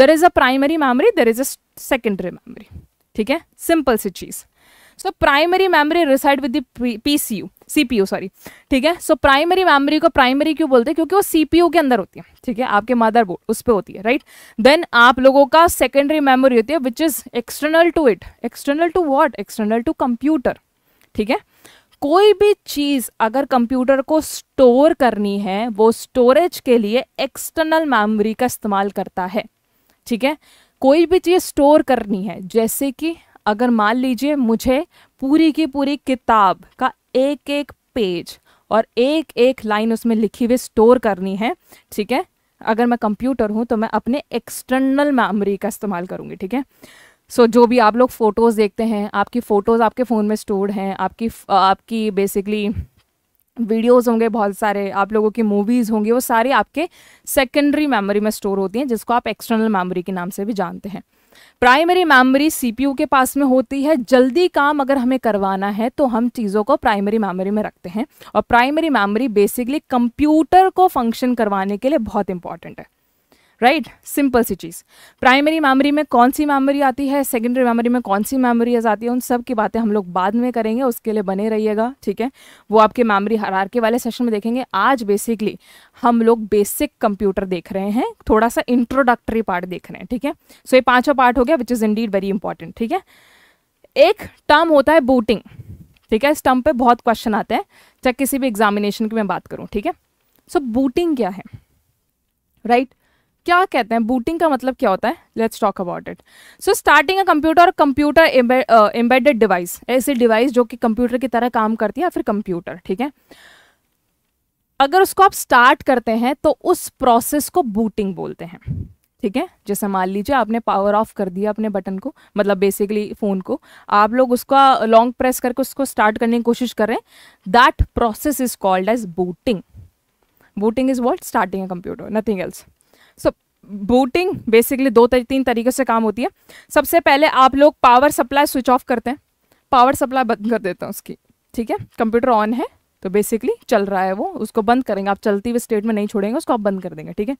there is a primary memory there is a secondary memory ठीक है सिंपल सी चीज़ so primary memory reside with the P C U CPU sorry ठीक है सो प्राइमरी मेमोरी को प्राइमरी क्यों बोलते हैं क्योंकि वो सीपीयू के अंदर होती है ठीक है आपके मदर बोर्ड उस पर होती है राइट देन आप लोगों का सेकेंडरी मेमोरी होती है which is external to it external to what external to computer ठीक है कोई भी चीज़ अगर कंप्यूटर को स्टोर करनी है वो स्टोरेज के लिए एक्सटर्नल मेमोरी का इस्तेमाल करता है ठीक है कोई भी चीज़ स्टोर करनी है जैसे कि अगर मान लीजिए मुझे पूरी की पूरी किताब का एक एक पेज और एक एक लाइन उसमें लिखी हुई स्टोर करनी है ठीक है अगर मैं कंप्यूटर हूँ तो मैं अपने एक्सटर्नल मेमोरी का इस्तेमाल करूँगी ठीक है सो जो भी आप लोग फ़ोटोज़ देखते हैं आपकी फ़ोटोज़ आपके फ़ोन में स्टोर हैं आपकी आपकी बेसिकली वीडियोस होंगे बहुत सारे आप लोगों की मूवीज़ होंगी वो सारी आपके सेकेंडरी मेमोरी में स्टोर होती हैं जिसको आप एक्सटर्नल मेमोरी के नाम से भी जानते हैं प्राइमरी मेमोरी सीपीयू के पास में होती है जल्दी काम अगर हमें करवाना है तो हम चीज़ों को प्राइमरी मेमोरी में रखते हैं और प्राइमरी मेमोरी बेसिकली कंप्यूटर को फंक्शन करवाने के लिए बहुत इंपॉर्टेंट है राइट सिंपल सी चीज़ प्राइमरी मेमोरी में कौन सी मेमोरी आती है सेकेंडरी मेमोरी में कौन सी मेमोरीज आती है उन सब की बातें हम लोग बाद में करेंगे उसके लिए बने रहिएगा ठीक है वो आपके मेमोरी हरार के वाले सेशन में देखेंगे आज बेसिकली हम लोग बेसिक कंप्यूटर देख रहे हैं थोड़ा सा इंट्रोडक्टरी पार्ट देख रहे हैं ठीक है सो ये पाँचों पार्ट हो गया which is indeed very important ठीक है एक टर्म होता है बूटिंग ठीक है इस टर्म पे बहुत क्वेश्चन आते हैं चाहे किसी भी एग्जामिनेशन की मैं बात करूँ ठीक है सो बूटिंग क्या है राइट क्या कहते हैं बूटिंग का मतलब क्या होता है let's talk about it so starting a computer और कंप्यूटर एम्बेडेड डिवाइस ऐसी डिवाइस जो कि कंप्यूटर की तरह काम करती है या फिर कंप्यूटर ठीक है अगर उसको आप स्टार्ट करते हैं तो उस प्रोसेस को बूटिंग बोलते हैं ठीक है जैसे मान लीजिए आपने पावर ऑफ कर दिया अपने बटन को मतलब बेसिकली फ़ोन को आप लोग उसका लॉन्ग प्रेस करके उसको स्टार्ट करने की कोशिश कर रहे हैं that process is called as booting booting is what starting a computer nothing else so booting basically दो तर, तीन तरीके से काम होती है सबसे पहले आप लोग पावर सप्लाई स्विच ऑफ करते हैं पावर सप्लाई बंद कर देते हैं उसकी ठीक है कंप्यूटर ऑन है तो बेसिकली चल रहा है वो उसको बंद करेंगे आप चलती हुई स्टेट में नहीं छोड़ेंगे उसको आप बंद कर देंगे ठीक है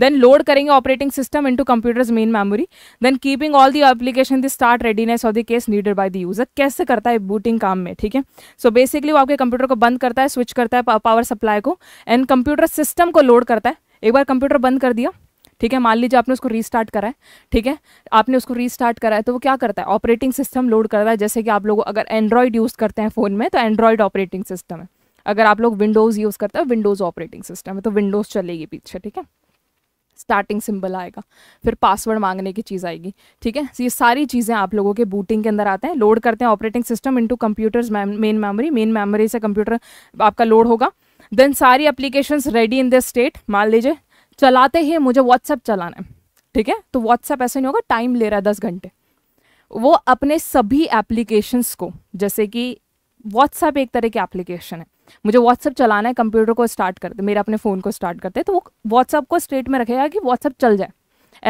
देन लोड करेंगे operating system into computer's main memory then keeping all the application the start readiness of the case needed by the user कैसे करता है बूटिंग काम में ठीक है सो बेसिकली वो आपके कंप्यूटर को बंद करता है स्विच करता है पावर सप्लाई को एंड कंप्यूटर सिस्टम को लोड करता है एक बार कंप्यूटर बंद कर दिया ठीक है मान लीजिए आपने उसको रीस्टार्ट करा है ठीक है आपने उसको रीस्टार्ट करा है तो वो क्या करता है ऑपरेटिंग सिस्टम लोड कर रहा है जैसे कि आप लोग अगर एंड्रॉयड यूज़ करते हैं फ़ोन में तो एंड्रॉयड ऑपरेटिंग सिस्टम है अगर आप लोग विंडोज़ यूज़ करते हैं विंडोज़ ऑपरेटिंग सिस्टम है तो विंडोज़ चलेगी पीछे ठीक है स्टार्टिंग सिंबल आएगा फिर पासवर्ड मांगने की चीज़ आएगी ठीक है तो ये सारी चीज़ें आप लोगों के बूटिंग के अंदर आते हैं लोड करते हैं operating system into computer's main memory main memory से कंप्यूटर आपका लोड होगा देन सारी applications ready in this state मान लीजिए चलाते ही मुझे व्हाट्सएप चलाना है ठीक है तो व्हाट्सएप ऐसे नहीं होगा टाइम ले रहा है दस घंटे वो अपने सभी एप्लीकेशंस को जैसे कि व्हाट्सएप एक तरह की एप्लीकेशन है मुझे व्हाट्सएप चलाना है कंप्यूटर को स्टार्ट करते मेरे अपने फ़ोन को स्टार्ट करते तो वो व्हाट्सएप को स्टेट में रखेगा कि व्हाट्सएप चल जाए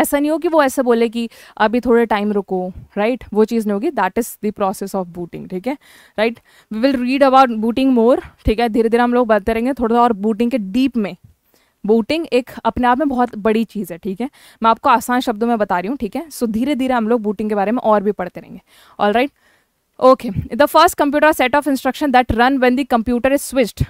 ऐसा नहीं हो कि वो ऐसे बोले कि अभी थोड़े टाइम रुको राइट वो चीज़ नहीं होगी that is the process of booting ठीक है right we will read about booting more ठीक है धीरे धीरे हम लोग बताते रहेंगे थोड़ा और बूटिंग के डीप में बूटिंग एक अपने आप में बहुत बड़ी चीज़ है ठीक है मैं आपको आसान शब्दों में बता रही हूँ ठीक है सो धीरे धीरे हम लोग बूटिंग के बारे में और भी पढ़ते रहेंगे all right okay the first computer set of instruction that run when the computer is switched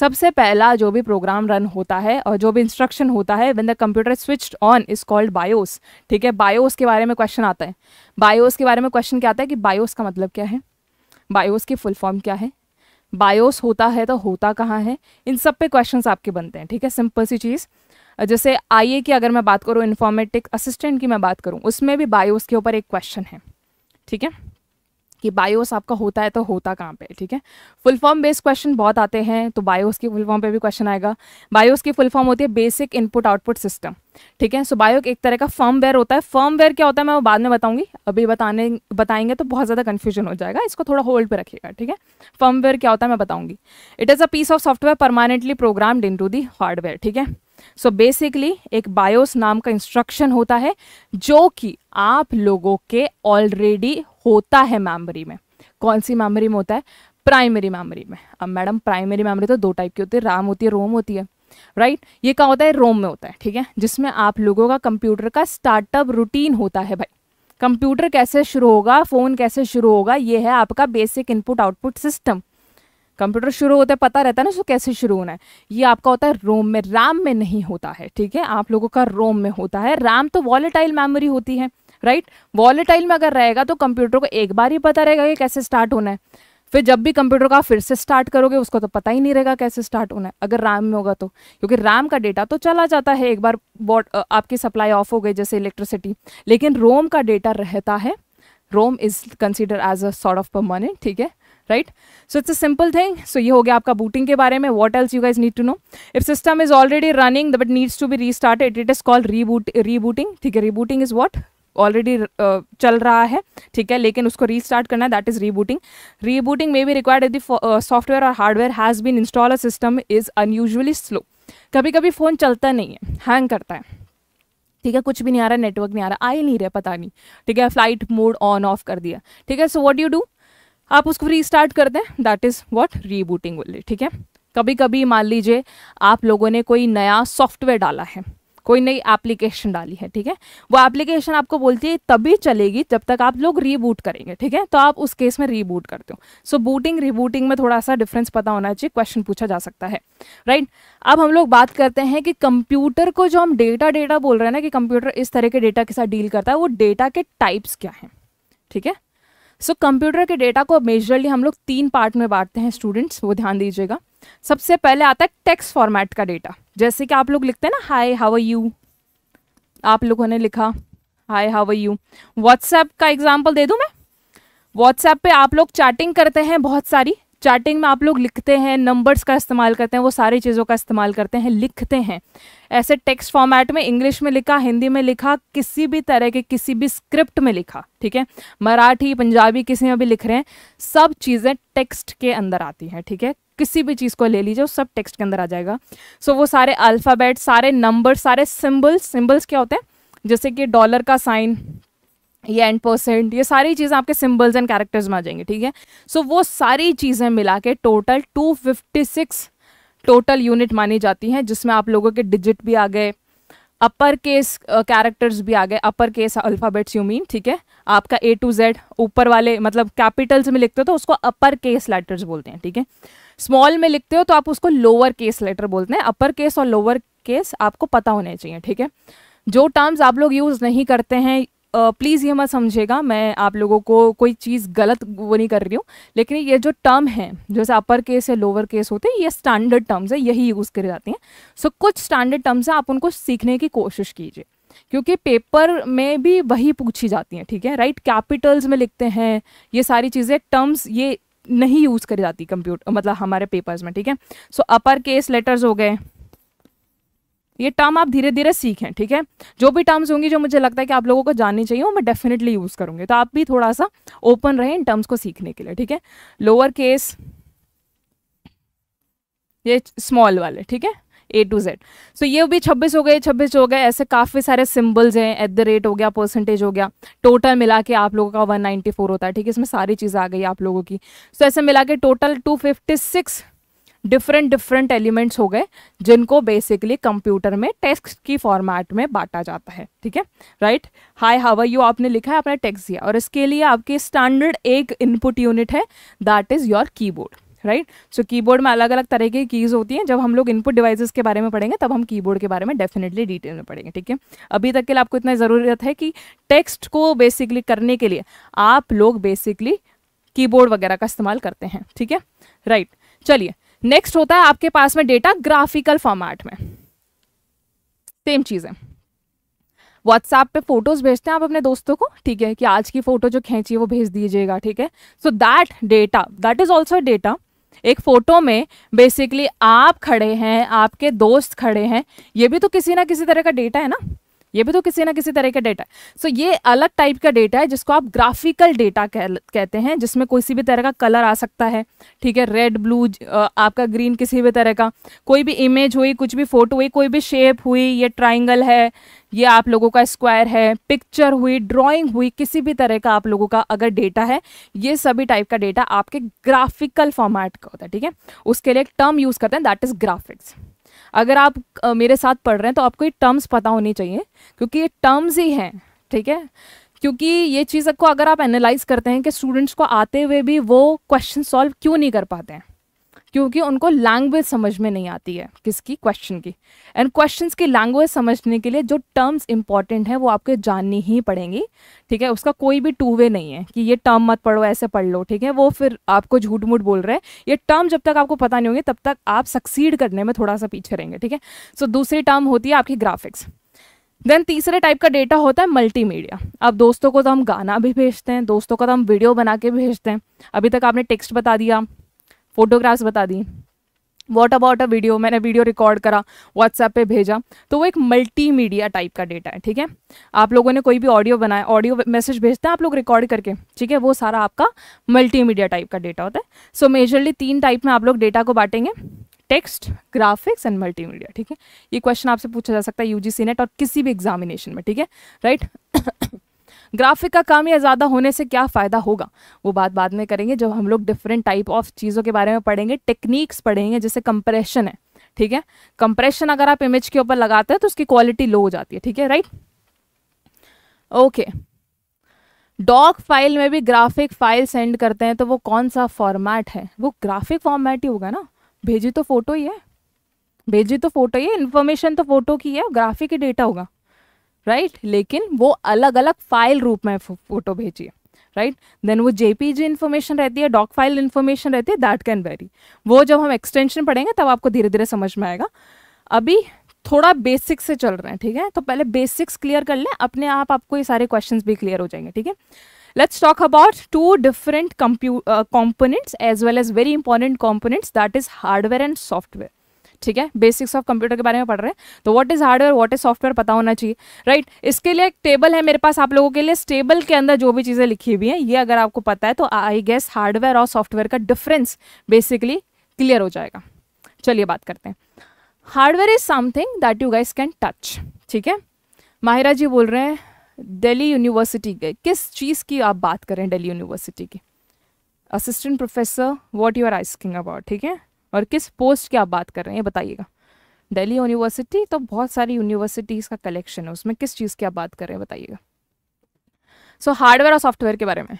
सबसे पहला जो भी प्रोग्राम रन होता है और जो भी इंस्ट्रक्शन होता है when the computer switched on is called BIOS ठीक है बायोस के बारे में क्वेश्चन आता है बायोस के बारे में क्वेश्चन क्या आता है कि बायोस का मतलब क्या है बायोस की फुल फॉर्म क्या है बायोस होता है तो होता कहाँ है इन सब पे क्वेश्चंस आपके बनते हैं ठीक है सिंपल सी चीज़ जैसे आई की अगर मैं बात करूँ इन्फॉर्मेटिक असिस्टेंट की मैं बात करूँ उसमें भी बायोस के ऊपर एक क्वेश्चन है ठीक है कि बायोस आपका होता है तो होता कहाँ पे ठीक है फुल फॉर्म बेस्ड क्वेश्चन बहुत आते हैं तो बायोस की फुल फॉर्म पे भी क्वेश्चन आएगा बायोस की फुल फॉर्म होती है बेसिक इनपुट आउटपुट सिस्टम ठीक है सो बायो एक तरह का फर्मवेयर होता है फर्मवेयर क्या होता है मैं वो बाद में बताऊंगी अभी बताने बताएंगे तो बहुत ज़्यादा कन्फ्यूजन हो जाएगा इसको थोड़ा होल्ड पे रखिएगा ठीक है फर्मवेयर क्या होता है मैं बताऊंगी it is a piece of software permanently programmed into the hardware ठीक है सो so बेसिकली एक बायोस नाम का इंस्ट्रक्शन होता है जो कि आप लोगों के ऑलरेडी होता है मेमोरी में कौन सी मेमोरी में होता है प्राइमरी मेमोरी में अब मैडम प्राइमरी मेमोरी तो दो टाइप की होती है राम होती है रोम होती है राइट right? ये कहाँ होता है रोम में होता है ठीक है जिसमें आप लोगों का कंप्यूटर का स्टार्टअप रूटीन होता है भाई कंप्यूटर कैसे शुरू होगा फ़ोन कैसे शुरू होगा ये है आपका basic input output system computer शुरू होता है पता रहता है ना उसको कैसे शुरू होना है ये आपका होता है रोम में रैम में नहीं होता है ठीक है आप लोगों का रोम में होता है रैम तो वॉलेटाइल मेमोरी होती है राइट वॉलेटाइल में अगर रहेगा तो कंप्यूटर को एक बार ही पता रहेगा कि कैसे स्टार्ट होना है फिर जब भी कंप्यूटर का फिर से स्टार्ट करोगे उसको तो पता ही नहीं रहेगा कैसे स्टार्ट होना है अगर रैम में होगा तो क्योंकि रैम का डेटा तो चला जाता है एक बार बॉट आपकी सप्लाई ऑफ हो गई जैसे इलेक्ट्रिसिटी लेकिन रोम का डेटा रहता है ROM is consider as a sort of permanent ठीक है right so it's a simple thing so ये हो गया आपका बूटिंग के बारे में what else you guys need to know if system is already running but needs to be restarted it is called reboot rebooting ठीक है rebooting is what already uh, चल रहा है ठीक है लेकिन उसको रीस्टार्ट करना है that is rebooting rebooting may be required if the software और hardware has been install a system is unusually slow कभी कभी फ़ोन चलता नहीं है हैंग करता है ठीक है कुछ भी नहीं आ रहा नेटवर्क नहीं आ रहा आ ही नहीं रहा पता नहीं ठीक है फ्लाइट मोड ऑन ऑफ कर दिया ठीक है सो वॉट यू डू आप उसको रीस्टार्ट कर दें दैट इज़ वॉट रीबूटिंग बोले ठीक है कभी कभी मान लीजिए आप लोगों ने कोई नया सॉफ्टवेयर डाला है कोई नई एप्लीकेशन डाली है ठीक है वो एप्लीकेशन आपको बोलती है तभी चलेगी जब तक आप लोग रीबूट करेंगे ठीक है तो आप उस केस में रीबूट करते हो सो बूटिंग रीबूटिंग में थोड़ा सा डिफरेंस पता होना चाहिए क्वेश्चन पूछा जा सकता है राइट right? अब हम लोग बात करते हैं कि कंप्यूटर को जो हम डेटा डेटा बोल रहे हैं ना कि कंप्यूटर इस तरह के डेटा के साथ डील करता है वो डेटा के टाइप्स क्या हैं ठीक है सो so, कंप्यूटर के डेटा को मेजरली हम लोग तीन पार्ट में बांटते हैं स्टूडेंट्स वो ध्यान दीजिएगा सबसे पहले आता है टेक्स्ट फॉर्मेट का डेटा जैसे कि आप लोग लिखते हैं ना हाय हाव यू आप लोगों ने लिखा हाय हाव यू व्हाट्सएप का एग्जाम्पल दे दूँ मैं व्हाट्सएप पे आप लोग चैटिंग करते हैं बहुत सारी चैटिंग में आप लोग लिखते हैं नंबर्स का इस्तेमाल करते हैं वो सारी चीज़ों का इस्तेमाल करते हैं लिखते हैं ऐसे टेक्स्ट फॉर्मेट में इंग्लिश में लिखा हिंदी में लिखा किसी भी तरह के किसी भी स्क्रिप्ट में लिखा ठीक है मराठी पंजाबी किसी में भी लिख रहे हैं सब चीज़ें टेक्स्ट के अंदर आती हैं ठीक है किसी भी चीज़ को ले लीजिए सब टेक्स्ट के अंदर आ जाएगा सो so, वो सारे अल्फ़ाबेट सारे नंबर सारे सिम्बल्स सिम्बल्स क्या होते हैं जैसे कि डॉलर का साइन ये एंड परसेंट ये सारी चीज़ें आपके सिम्बल्स एंड कैरेक्टर्स में आ जाएंगे ठीक है सो so, वो सारी चीज़ें मिला के total two fifty six total unit मानी जाती हैं जिसमें आप लोगों के डिजिट भी आ गए अपर केस कैरेक्टर्स भी आ गए upper case alphabets you mean ठीक है आपका ए टू जेड ऊपर वाले मतलब कैपिटल्स में लिखते हो तो उसको अपर केस लेटर्स बोलते हैं ठीक है स्मॉल में लिखते हो तो आप उसको लोअर केस लेटर बोलते हैं अपर केस और लोअर केस आपको पता होने चाहिए ठीक है जो टर्म्स आप लोग यूज़ नहीं करते हैं प्लीज़ ये मत समझेगा मैं आप लोगों को कोई चीज़ गलत वो नहीं कर रही हूँ लेकिन ये जो टर्म है जैसे अपर केस या लोअर केस होते हैं ये स्टैंडर्ड टर्म्स है यही यूज़ करे जाते हैं सो so, कुछ स्टैंडर्ड टर्म्स हैं आप उनको सीखने की कोशिश कीजिए क्योंकि पेपर में भी वही पूछी जाती हैं ठीक है राइट कैपिटल्स में लिखते हैं ये सारी चीज़ें टर्म्स ये नहीं यूज़ करी जाती कंप्यूटर मतलब हमारे पेपर्स में ठीक है सो अपर केस लेटर्स हो गए ये टर्म आप धीरे धीरे सीखें ठीक है जो भी टर्म्स होंगी जो मुझे लगता है कि आप लोगों को जाननी चाहिए वो मैं डेफिनेटली यूज़ करूँगी तो आप भी थोड़ा सा ओपन रहें इन टर्म्स को सीखने के लिए ठीक है लोअर केस ये स्मॉल वाले ठीक है ए टू जेड सो ये भी छब्बीस हो गए छब्बीस हो गए ऐसे काफ़ी सारे सिंबल्स हैं एट द रेट हो गया परसेंटेज हो गया टोटल मिला के आप लोगों का वन नाइन्टी फोर होता है ठीक है इसमें सारी चीज़ें आ गई आप लोगों की सो so, ऐसे मिला के total two fifty six different different elements हो गए जिनको बेसिकली कंप्यूटर में टेक्स्ट की फॉर्मेट में बांटा जाता है ठीक है राइट हाई हावर यू आपने लिखा है आपने टेक्स्ट दिया और इसके लिए आपकी स्टैंडर्ड एक इनपुट यूनिट है that is your keyboard right so keyboard में अलग अलग तरह की कीज़ होती हैं जब हम लोग इनपुट डिवाइसेस के बारे में पढ़ेंगे तब हम कीबोर्ड के बारे में डेफिनेटली डिटेल में पढ़ेंगे ठीक है अभी तक के लिए आपको इतना ज़रूरत है कि टेक्स्ट को बेसिकली करने के लिए आप लोग बेसिकली कीबोर्ड वगैरह का इस्तेमाल करते हैं ठीक है राइट चलिए नेक्स्ट होता है आपके पास में डेटा ग्राफिकल फॉर्मेट में सेम चीज़ है व्हाट्सएप पे फोटोज भेजते हैं आप अपने दोस्तों को ठीक है कि आज की फोटो जो खींची है वो भेज दीजिएगा ठीक है so that data that is also data एक फोटो में बेसिकली आप खड़े हैं आपके दोस्त खड़े हैं ये भी तो किसी ना किसी तरह का डेटा है ना ये भी तो किसी ना किसी तरह का डेटा है सो so, ये अलग टाइप का डेटा है जिसको आप ग्राफिकल डेटा कह, कहते हैं जिसमें किसी भी तरह का कलर आ सकता है ठीक है रेड ब्लू आपका ग्रीन किसी भी तरह का कोई भी इमेज हुई कुछ भी फोटो हुई कोई भी शेप हुई ये ट्राइंगल है ये आप लोगों का स्क्वायर है पिक्चर हुई ड्राइंग हुई किसी भी तरह का आप लोगों का अगर डेटा है ये सभी टाइप का डेटा आपके ग्राफिकल फॉर्मेट का होता है ठीक है उसके लिए एक टर्म यूज़ करते हैं दैट इज़ ग्राफिक्स अगर आप मेरे साथ पढ़ रहे हैं तो आपको ये टर्म्स पता होनी चाहिए क्योंकि ये टर्म्स ही हैं ठीक है क्योंकि ये चीज़ को अगर आप एनालाइज करते हैं कि स्टूडेंट्स को आते हुए भी वो क्वेश्चन सॉल्व क्यों नहीं कर पाते हैं क्योंकि उनको लैंग्वेज समझ में नहीं आती है किसकी क्वेश्चन की एंड क्वेश्चन की लैंग्वेज समझने के लिए जो टर्म्स इंपॉर्टेंट हैं वो आपके जाननी ही पड़ेंगी ठीक है उसका कोई भी टू वे नहीं है कि ये टर्म मत पढ़ो ऐसे पढ़ लो ठीक है वो फिर आपको झूठ मूठ बोल रहे हैं ये टर्म जब तक आपको पता नहीं होंगे तब तक आप सक्सीड करने में थोड़ा सा पीछे रहेंगे ठीक है सो दूसरी टर्म होती है आपकी ग्राफिक्स देन तीसरे टाइप का डेटा होता है मल्टीमीडिया अब दोस्तों को तो हम गाना भी भेजते हैं दोस्तों को तो हम वीडियो बना के भेजते हैं अभी तक आपने टेक्स्ट बता दिया फोटोग्राफ्स बता दी वॉट अबाउट अ वीडियो मैंने वीडियो रिकॉर्ड करा व्हाट्सएप पे भेजा तो वो एक मल्टीमीडिया टाइप का डेटा है ठीक है आप लोगों ने कोई भी ऑडियो बनाया ऑडियो मैसेज भेजते हैं आप लोग रिकॉर्ड करके ठीक है वो सारा आपका मल्टीमीडिया टाइप का डेटा होता है सो so, मेजरली तीन टाइप में आप लोग डेटा को बांटेंगे टेक्स्ट ग्राफिक्स एंड मल्टीमीडिया ठीक है ये क्वेश्चन आपसे पूछा जा सकता है यू सी नेट और किसी भी एग्जामिनेशन में ठीक है राइट ग्राफिक का काम या ज़्यादा होने से क्या फ़ायदा होगा वो बात बाद में करेंगे जब हम लोग डिफरेंट टाइप ऑफ चीज़ों के बारे में पढ़ेंगे टेक्निक्स पढ़ेंगे जैसे कंप्रेशन है ठीक है कंप्रेशन अगर आप इमेज के ऊपर लगाते हैं तो उसकी क्वालिटी लो हो जाती है ठीक है राइट ओके डॉक फाइल में भी ग्राफिक फाइल सेंड करते हैं तो वो कौन सा फॉर्मेट है वो ग्राफिक फॉर्मेट ही होगा ना भेजी तो फोटो ही है भेजी तो फोटो ही है इन्फॉर्मेशन तो फोटो की है ग्राफिक ही डेटा होगा राइट लेकिन वो अलग अलग फाइल रूप में फोटो भेजिए राइट देन वो जेपीजी इन्फॉर्मेशन रहती है डॉक फाइल इन्फॉर्मेशन रहती है दैट कैन वेरी वो जब हम एक्सटेंशन पढ़ेंगे तब आपको धीरे धीरे समझ में आएगा अभी थोड़ा बेसिक्स से चल रहे हैं ठीक है तो पहले बेसिक्स क्लियर कर लें अपने आप आपको ये सारे क्वेश्चन भी क्लियर हो जाएंगे ठीक है let's talk about two different compu components as well as very important components that is hardware and software ठीक है बेसिक्स ऑफ कंप्यूटर के बारे में पढ़ रहे हैं तो what is hardware what is software पता होना चाहिए राइट right? इसके लिए एक टेबल है मेरे पास आप लोगों के लिए इस टेबल के अंदर जो भी चीज़ें लिखी हुई हैं ये अगर आपको पता है तो आई गेस हार्डवेयर और सॉफ्टवेयर का डिफरेंस बेसिकली क्लियर हो जाएगा चलिए बात करते हैं hardware is something that you guys can touch ठीक है माहिरा जी बोल रहे हैं दिल्ली यूनिवर्सिटी के किस चीज़ की आप बात करें दिल्ली यूनिवर्सिटी की assistant professor what you are asking about ठीक है और किस पोस्ट की आप बात कर रहे हैं बताइएगा दिल्ली यूनिवर्सिटी तो बहुत सारी यूनिवर्सिटीज़ का कलेक्शन है उसमें किस चीज़ की आप बात कर रहे हैं बताइएगा सो हार्डवेयर और सॉफ्टवेयर के बारे में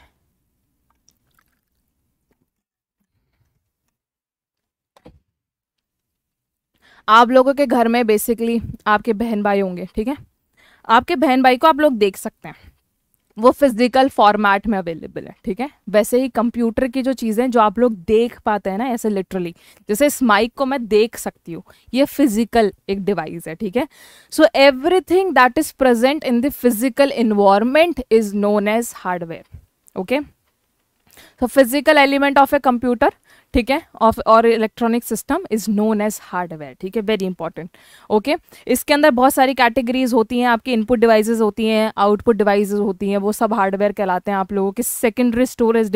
आप लोगों के घर में बेसिकली आपके बहन भाई होंगे ठीक है आपके बहन भाई को आप लोग देख सकते हैं वो फिजिकल फॉर्मेट में अवेलेबल है ठीक है वैसे ही कंप्यूटर की जो चीज़ें जो आप लोग देख पाते हैं ना ऐसे लिटरली जैसे इस माइक को मैं देख सकती हूँ ये फिजिकल एक डिवाइस है ठीक है so everything that is present in the physical environment is known as hardware okay so physical element of a computer ठीक है ऑफ और electronic system is known as hardware ठीक है वेरी इंपॉर्टेंट ओके इसके अंदर बहुत सारी कैटेगरीज होती हैं आपकी इनपुट डिवाइसेस होती हैं आउटपुट डिवाइसेस होती हैं वो सब हार्डवेयर कहलाते हैं आप लोगों की सेकेंडरी स्टोरेज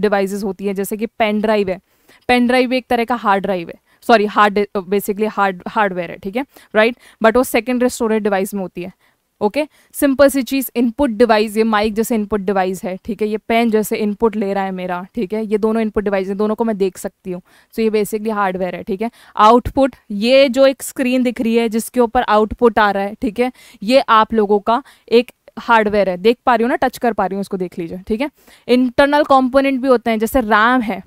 डिवाइसेस होती हैं जैसे कि पेन ड्राइव है पेन ड्राइव एक तरह का हार्ड ड्राइव है sorry hard basically hard hardware है ठीक है राइट बट वो सेकेंडरी स्टोरेज डिवाइस में होती है ओके सिंपल सी चीज़ इनपुट डिवाइस ये माइक जैसे इनपुट डिवाइस है ठीक है ये पेन जैसे इनपुट ले रहा है मेरा ठीक है ये दोनों इनपुट डिवाइस है दोनों को मैं देख सकती हूँ सो so, ये बेसिकली हार्डवेयर है ठीक है आउटपुट ये जो एक स्क्रीन दिख रही है जिसके ऊपर आउटपुट आ रहा है ठीक है ये आप लोगों का एक हार्डवेयर है देख पा रही हूँ ना टच कर पा रही हूँ उसको देख लीजिए ठीक है इंटरनल कॉम्पोनेंट भी होते हैं जैसे रैम है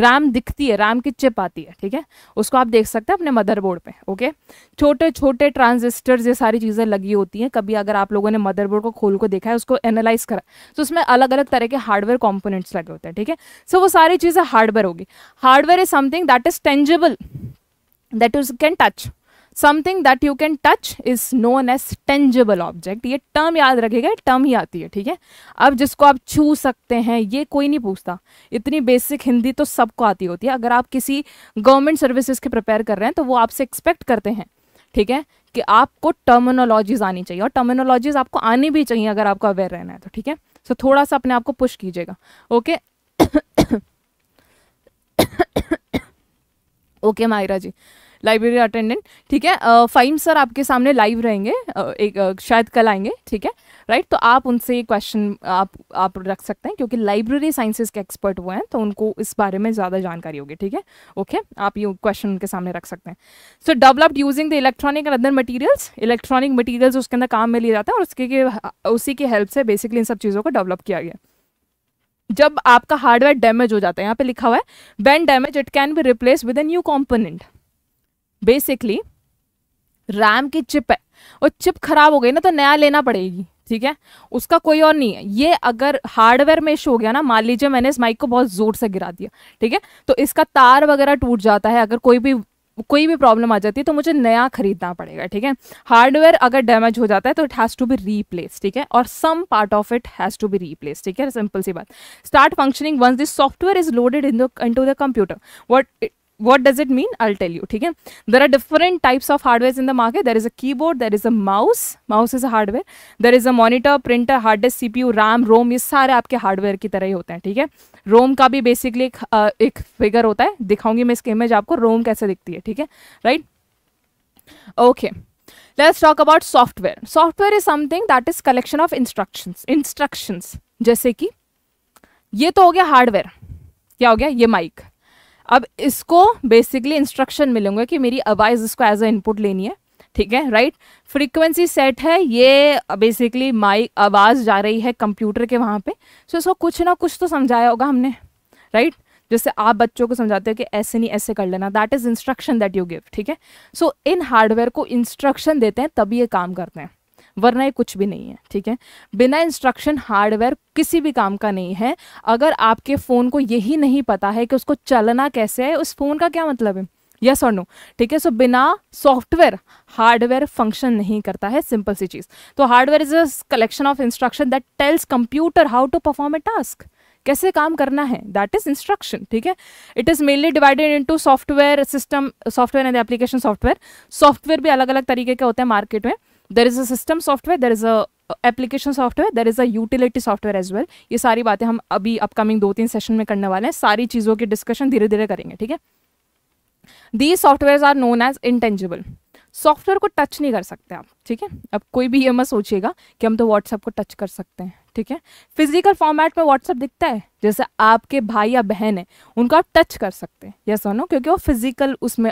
रैम दिखती है रैम की चिप आती है ठीक है उसको आप देख सकते हैं अपने मदरबोर्ड पे ओके छोटे छोटे ट्रांजिस्टर्स ये सारी चीज़ें लगी होती हैं कभी अगर आप लोगों ने मदरबोर्ड को खोल को देखा है उसको एनालाइज करा तो उसमें अलग अलग तरह के हार्डवेयर कॉम्पोनेंट्स लगे होते हैं ठीक है सो so, वो सारी चीज़ें हार्डवेयर होगी hardware is something that is tangible that is can touch something that you can touch is known as tangible object ये टर्म याद रखेगा टर्म ही आती है ठीक है अब जिसको आप छू सकते हैं ये कोई नहीं पूछता इतनी बेसिक हिंदी तो सबको आती होती है अगर आप किसी गवर्नमेंट सर्विसेज के प्रिपेयर कर रहे हैं तो वो आपसे एक्सपेक्ट करते हैं ठीक है कि आपको टर्मिनोलॉजीज आनी चाहिए और टर्मिनोलॉजीज आपको आनी भी चाहिए अगर आपको अवेयर रहना है तो ठीक है सो so, थोड़ा सा अपने आप को पुश कीजिएगा okay okay Maira ji library attendant ठीक है फाइम सर आपके सामने लाइव रहेंगे एक शायद कल आएंगे ठीक है राइट तो आप उनसे ये क्वेश्चन आप आप रख सकते हैं क्योंकि लाइब्रेरी साइंसेज के एक्सपर्ट हुए हैं तो उनको इस बारे में ज़्यादा जानकारी होगी ठीक है ओके आप ये क्वेश्चन उनके सामने रख सकते हैं so developed using the electronic and other materials electronic materials उसके अंदर काम में लिए जाते हैं और उसके उसी की हेल्प से बेसिकली इन सब चीज़ों को डेवलप किया गया जब आपका हार्डवेयर डैमेज हो जाता है यहाँ पे लिखा हुआ है when damage it can be replace with a new component basically RAM की चिप है वो चिप खराब हो गई ना तो नया लेना पड़ेगी ठीक है उसका कोई और नहीं है ये अगर हार्डवेयर में इशू हो गया ना मान लीजिए मैंने इस माइक को बहुत ज़ोर से गिरा दिया ठीक है तो इसका तार वगैरह टूट जाता है अगर कोई भी कोई भी प्रॉब्लम आ जाती है तो मुझे नया खरीदना पड़ेगा ठीक है हार्डवेयर अगर डैमेज हो जाता है तो it has to be replace ठीक है और some part of it has to be replace ठीक है सिंपल सी बात start functioning once this software is loaded in the into the computer what what does it mean i'll tell you okay there are different types of hardwares in the market there is a keyboard there is a mouse mouse is a hardware there is a monitor printer hard disk cpu ram ROM ये सारे आपके hardware की तरह ही होते हैं ठीक है रोम का भी बेसिकली एक आ, एक फिगर होता है दिखाऊंगी मैं इसकी इमेज आपको रोम कैसे दिखती है ठीक है right okay let's talk about software software is something that is collection of instructions instructions जैसे कि ये तो हो गया हार्डवेयर क्या हो गया ये माइक अब इसको बेसिकली इंस्ट्रक्शन मिलेंगे कि मेरी आवाज़ इसको एज अ इनपुट लेनी है ठीक है राइट फ्रीक्वेंसी सेट है ये बेसिकली माई आवाज़ जा रही है कंप्यूटर के वहाँ पे सो इसको कुछ ना कुछ तो समझाया होगा हमने राइट जैसे आप बच्चों को समझाते हो कि ऐसे नहीं ऐसे कर लेना that is instruction that you give ठीक है सो इन हार्डवेयर को इंस्ट्रक्शन देते हैं तभी ये काम करते हैं वरना ये कुछ भी नहीं है ठीक है बिना इंस्ट्रक्शन हार्डवेयर किसी भी काम का नहीं है अगर आपके फ़ोन को यही नहीं पता है कि उसको चलना कैसे है उस फ़ोन का क्या मतलब है यस और नो ठीक है सो बिना सॉफ्टवेयर हार्डवेयर फंक्शन नहीं करता है सिंपल सी चीज़ तो hardware is a collection of instruction that tells computer how to perform a task कैसे काम करना है दैट इज इंस्ट्रक्शन ठीक है it is mainly divided into software system software and application software software भी अलग अलग तरीके के होते हैं मार्केट में there is a system software there is a application software there is a utility software as well ये सारी बातें हम अभी अपकमिंग दो तीन सेशन में करने वाले हैं सारी चीज़ों की डिस्कशन धीरे धीरे करेंगे ठीक है these software are known as intangible software को टच नहीं कर सकते आप ठीक है अब कोई भी ये मत सोचिएगा कि हम तो व्हाट्सएप को टच कर सकते हैं ठीक है फिजिकल फॉर्मेट में व्हाट्सएप दिखता है जैसे आपके भाई या बहन है उनको आप टच कर सकते हैं यस सोनो क्योंकि वो फिजिकल उसमें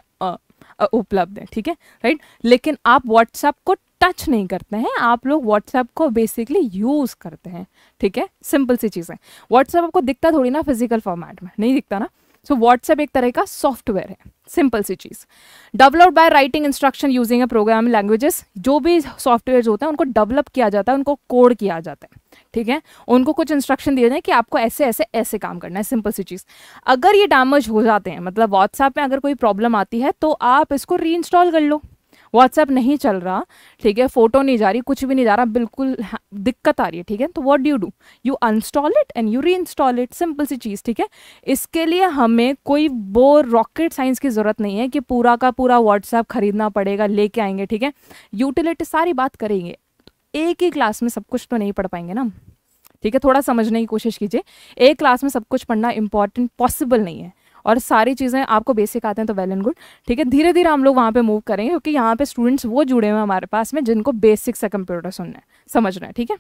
उपलब्ध है ठीक है राइट लेकिन आप व्हाट्सएप को टच नहीं करते हैं आप लोग व्हाट्सएप को बेसिकली यूज़ करते हैं ठीक है सिंपल सी चीज़ है व्हाट्सएप आपको दिखता थोड़ी ना फिजिकल फॉर्मेट में नहीं दिखता ना सो so, व्हाट्सएप एक तरह का सॉफ्टवेयर है सिंपल सी चीज़ developed by writing instruction using a program languages जो भी सॉफ्टवेयर होते हैं उनको डेवलप किया जाता है उनको कोड किया जाता है ठीक है उनको कुछ इंस्ट्रक्शन दिए जाए कि आपको ऐसे ऐसे ऐसे काम करना है सिंपल सी चीज़ अगर ये डैमेज हो जाते हैं मतलब व्हाट्सएप में अगर कोई प्रॉब्लम आती है तो आप इसको री कर लो व्हाट्सएप नहीं चल रहा ठीक है फ़ोटो नहीं जा रही कुछ भी नहीं जा रहा बिल्कुल दिक्कत आ रही है ठीक है तो what do do you uninstall it and you reinstall it simple सी चीज़ ठीक है इसके लिए हमें कोई वो रॉकेट साइंस की ज़रूरत नहीं है कि पूरा का पूरा व्हाट्सएप ख़रीदना पड़ेगा लेके आएंगे ठीक है यूटिलिटी सारी बात करेंगे एक ही क्लास में सब कुछ तो नहीं पढ़ पाएंगे ना ठीक है थोड़ा समझने की कोशिश कीजिए एक क्लास में सब कुछ पढ़ना इंपॉर्टेंट पॉसिबल नहीं है और सारी चीज़ें आपको बेसिक आते हैं तो वेल एंड गुड ठीक है धीरे धीरे हम लोग वहाँ पे मूव करेंगे क्योंकि यहाँ पे स्टूडेंट्स वो जुड़े हुए हमारे पास में जिनको बेसिक से कंप्यूटर सुनना है समझना है ठीक है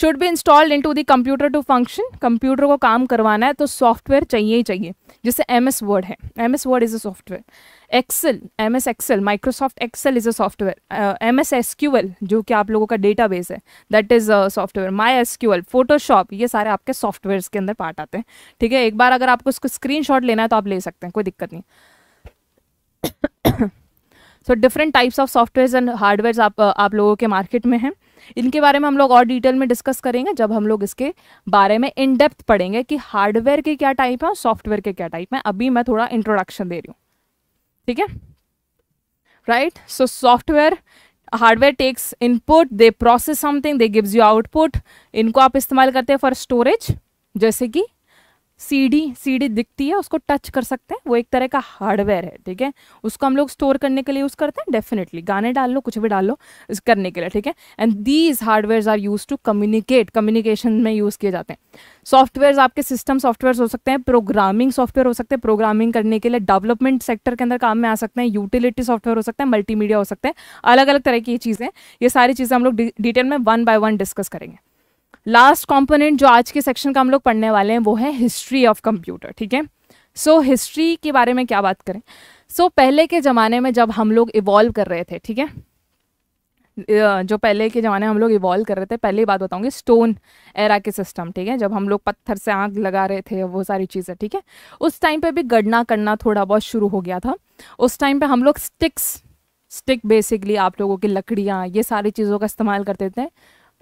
should be installed into the computer to function computer को काम करवाना है तो सॉफ्टवेयर चाहिए ही चाहिए जैसे एम एस वर्ड है M S word is a software Excel M S Excel Microsoft Excel is a software M S S Q L जो कि आप लोगों का डेटा बेस है that is a software my S Q L Photoshop ये सारे आपके software के अंदर पार्ट आते हैं ठीक है एक बार अगर आपको उसको स्क्रीन शॉट लेना है तो आप ले सकते हैं कोई दिक्कत नहीं so different types of software and hardware आप uh, आप लोगों के मार्केट में हैं इनके बारे में हम लोग और डिटेल में डिस्कस करेंगे जब हम लोग इसके बारे में इन डेप्थ पढ़ेंगे कि हार्डवेयर के क्या टाइप है और सॉफ्टवेयर के क्या टाइप है अभी मैं थोड़ा इंट्रोडक्शन दे रही हूँ ठीक है right so software hardware takes input they process something they gives you output इनको आप इस्तेमाल करते हैं फॉर स्टोरेज जैसे कि सीडी सीडी दिखती है उसको टच कर सकते हैं वो एक तरह का हार्डवेयर है ठीक है उसको हम लोग स्टोर करने के लिए यूज़ करते हैं डेफिनेटली गाने डाल लो कुछ भी डाल लो करने के लिए ठीक है and these hardware are use to communicate communication में यूज़ किए जाते हैं सॉफ्टवेयर आपके सिस्टम सॉफ्टवेयर हो सकते हैं प्रोग्रामिंग सॉफ्टवेयर हो सकते हैं प्रोग्रामिंग करने के लिए डेवलपमेंट सेक्टर के अंदर काम में आ सकते हैं यूटिलिटी सॉफ्टवेयर हो सकते हैं मल्टीमीडिया हो सकते हैं अलग अलग तरह की ये चीज़ें ये सारी चीज़ें हम लोग डिटेल में वन बाय वन डिस्कस करेंगे लास्ट कंपोनेंट जो आज के सेक्शन का हम लोग पढ़ने वाले हैं वो है हिस्ट्री ऑफ कंप्यूटर ठीक है सो हिस्ट्री के बारे में क्या बात करें सो so, पहले के ज़माने में जब हम लोग इवॉल्व कर रहे थे ठीक है जो पहले के ज़माने हम लोग इवॉल्व कर रहे थे पहले ही बात बताऊंगी स्टोन एरा के सिस्टम ठीक है जब हम लोग पत्थर से आग लगा रहे थे वो सारी चीज़ें ठीक है उस टाइम पे भी गणना करना थोड़ा बहुत शुरू हो गया था उस टाइम पे हम लोग स्टिक्स स्टिक बेसिकली आप लोगों की लकड़ियाँ ये सारी चीज़ों का इस्तेमाल करते थे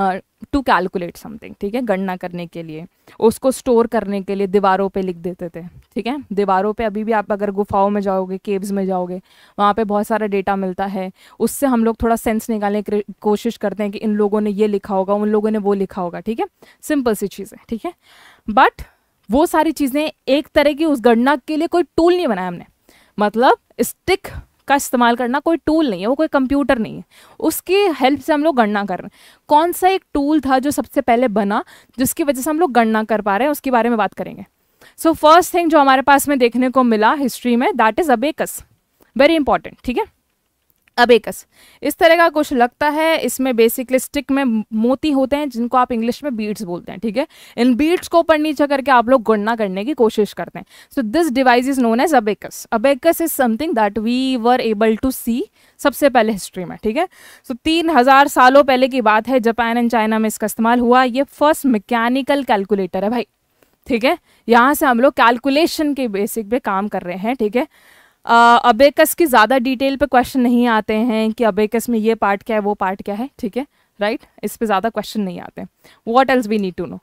टू कैलकुलेट समथिंग ठीक है गणना करने के लिए उसको स्टोर करने के लिए दीवारों पे लिख देते थे ठीक है दीवारों पे अभी भी आप अगर गुफाओं में जाओगे केव्स में जाओगे वहाँ पे बहुत सारा डेटा मिलता है उससे हम लोग थोड़ा सेंस निकालने की कोशिश करते हैं कि इन लोगों ने ये लिखा होगा उन लोगों ने वो लिखा होगा ठीक है सिंपल सी चीज़ें ठीक है बट वो सारी चीज़ें एक तरह की उस गणना के लिए कोई टूल नहीं बनाया हमने मतलब स्टिक का इस्तेमाल करना कोई टूल नहीं है वो कोई कंप्यूटर नहीं है उसकी हेल्प से हम लोग गणना कर रहे हैं कौन सा एक टूल था जो सबसे पहले बना जिसकी वजह से हम लोग गणना कर पा रहे हैं उसके बारे में बात करेंगे सो फर्स्ट थिंग जो हमारे पास में देखने को मिला हिस्ट्री में that is abacus very important ठीक है अबेकस इस तरह का कुछ लगता है इसमें बेसिकली स्टिक में मोती होते हैं जिनको आप इंग्लिश में बीड्स बोलते हैं ठीक है इन बीड्स को ऊपर नीचे करके आप लोग गणना करने की कोशिश करते हैं so this device is known as abacus abacus is something that we were able to see सबसे पहले हिस्ट्री में ठीक है सो तीन हज़ार सालों पहले की बात है जापान एंड चाइना में इसका इस्तेमाल हुआ ये फर्स्ट मैकेनिकल कैलकुलेटर है भाई ठीक है यहाँ से हम लोग कैलकुलेशन के बेसिक पे काम कर रहे हैं ठीक है अबेकस की ज़्यादा डिटेल पे क्वेश्चन नहीं आते हैं कि अबेकस में ये पार्ट क्या है वो पार्ट क्या है ठीक है राइट right? इस पे ज़्यादा क्वेश्चन नहीं आते what else we need to know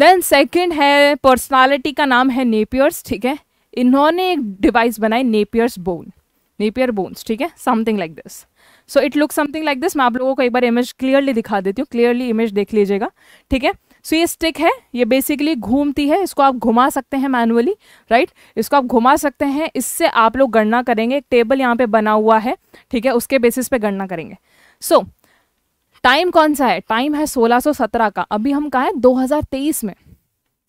then second है पर्सनालिटी का नाम है नेपियर्स ठीक है इन्होंने एक डिवाइस बनाई नेपियर्स बोन नेपियर बोन्स ठीक है something like this so it look something like this मैं आप लोगों को एक बार इमेज क्लियरली दिखा देती हूँ क्लियरली इमेज देख लीजिएगा ठीक है सो so, ये स्टिक है ये बेसिकली घूमती है इसको आप घुमा सकते हैं मैनुअली राइट इसको आप घुमा सकते हैं इससे आप लोग गणना करेंगे एक टेबल यहाँ पे बना हुआ है ठीक है उसके बेसिस पे गणना करेंगे सो so, टाइम कौन सा है टाइम है 1617 का अभी हम कहा है 2023 में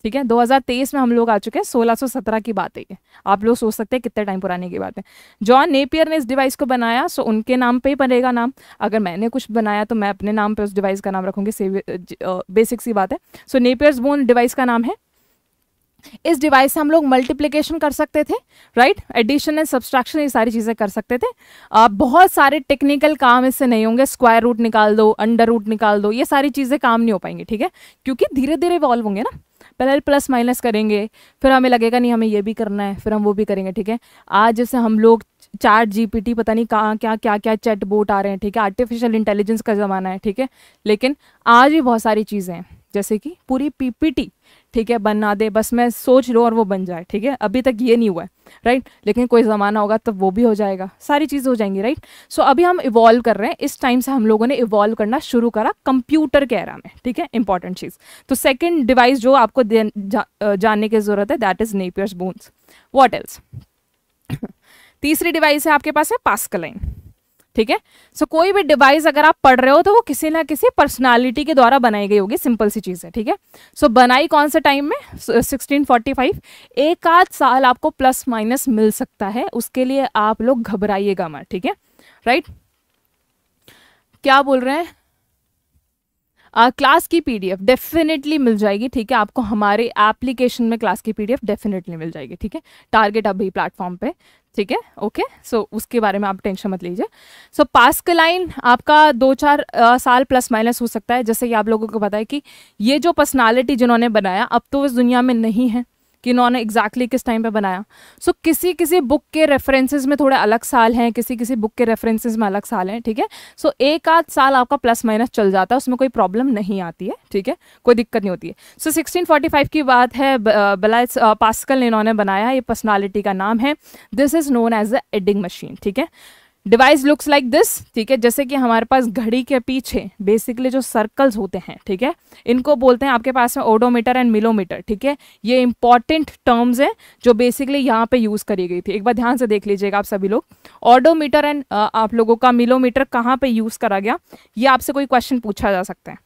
ठीक है 2023 में हम लोग आ चुके हैं 1617 की बात है आप लोग सोच सकते हैं कितने टाइम पुराने की बात है जॉन नेपियर ने इस डिवाइस को बनाया सो उनके नाम पे ही बनेगा नाम अगर मैंने कुछ बनाया तो मैं अपने नाम पे उस डिवाइस का नाम रखूंगी बेसिक सी बात है सो नेपियर्स बोन डिवाइस का नाम है इस डिवाइस से हम लोग मल्टीप्लीकेशन कर सकते थे राइट एडिशन एंड सब्सट्रैक्शन ये सारी चीज़ें कर सकते थे आप बहुत सारे टेक्निकल काम इससे नहीं होंगे स्क्वायर रूट निकाल दो अंडर रूट निकाल दो ये सारी चीज़ें काम नहीं हो पाएंगी ठीक है क्योंकि धीरे धीरे इवॉल्व होंगे ना पहले प्लस माइनस करेंगे फिर हमें लगेगा नहीं हमें ये भी करना है फिर हम वो भी करेंगे ठीक है आज जैसे हम लोग चैट जीपीटी पता नहीं कहाँ क्या क्या क्या चैट बोट आ रहे हैं ठीक है आर्टिफिशियल इंटेलिजेंस का ज़माना है ठीक है लेकिन आज भी बहुत सारी चीज़ें हैं जैसे कि पूरी पीपीटी ठीक है बना दे बस मैं सोच लूँ और वो बन जाए ठीक है अभी तक ये नहीं हुआ है राइट लेकिन कोई ज़माना होगा तब तो वो भी हो जाएगा सारी चीज़ें हो जाएंगी राइट सो अभी हम इवॉल्व कर रहे हैं इस टाइम से हम लोगों ने इवॉल्व करना शुरू करा कंप्यूटर के एरा में ठीक है इंपॉर्टेंट चीज़ तो सेकेंड डिवाइस जो आपको जा, जानने की ज़रूरत है that is Napier's bones what else तीसरी डिवाइस है आपके पास है पास्कलाइन ठीक है सो कोई भी डिवाइस अगर आप पढ़ रहे हो तो वो किसी ना किसी पर्सनालिटी के द्वारा बनाई गई होगी सिंपल सी चीज़ है ठीक है सो so, बनाई कौन से टाइम में सिक्सटीन फोर्टी फाइव एक आध साल आपको प्लस माइनस मिल सकता है उसके लिए आप लोग घबराइएगा मत ठीक है राइट क्या बोल रहे हैं क्लास uh, की पीडीएफ डेफिनेटली मिल जाएगी ठीक है आपको हमारे एप्लीकेशन में क्लास की पीडीएफ डेफिनेटली मिल जाएगी ठीक है टारगेट अभी प्लेटफॉर्म पे ठीक है ओके सो उसके बारे में आप टेंशन मत लीजिए सो लाइन आपका दो चार आ, साल प्लस माइनस हो सकता है जैसे कि आप लोगों को पता है कि ये जो पर्सनालिटी जिन्होंने बनाया अब तो इस दुनिया में नहीं है कि इन्होंने एग्जैक्टली किस टाइम पे बनाया सो so, किसी किसी बुक के रेफरेंसेस में थोड़े अलग साल हैं किसी किसी बुक के रेफरेंसेस में अलग साल हैं ठीक है सो so, एक आध साल आपका प्लस माइनस चल जाता है उसमें कोई प्रॉब्लम नहीं आती है ठीक है कोई दिक्कत नहीं होती है सो सिक्सटीन फोर्टी फाइव की बात है बला पास्कल ने इन्होंने बनाया ये पर्सनैलिटी का नाम है this is known as the adding machine ठीक है डिवाइस लुक्स लाइक दिस ठीक है जैसे कि हमारे पास घड़ी के पीछे बेसिकली जो सर्कल्स होते हैं ठीक है इनको बोलते हैं आपके पास में ओडोमीटर एंड मिलोमीटर ठीक है ये इंपॉर्टेंट टर्म्स हैं जो बेसिकली यहाँ पे यूज़ करी गई थी एक बार ध्यान से देख लीजिएगा आप सभी लोग ओडोमीटर एंड आप लोगों का मिलोमीटर कहाँ पर यूज़ करा गया ये आपसे कोई क्वेश्चन पूछा जा सकता है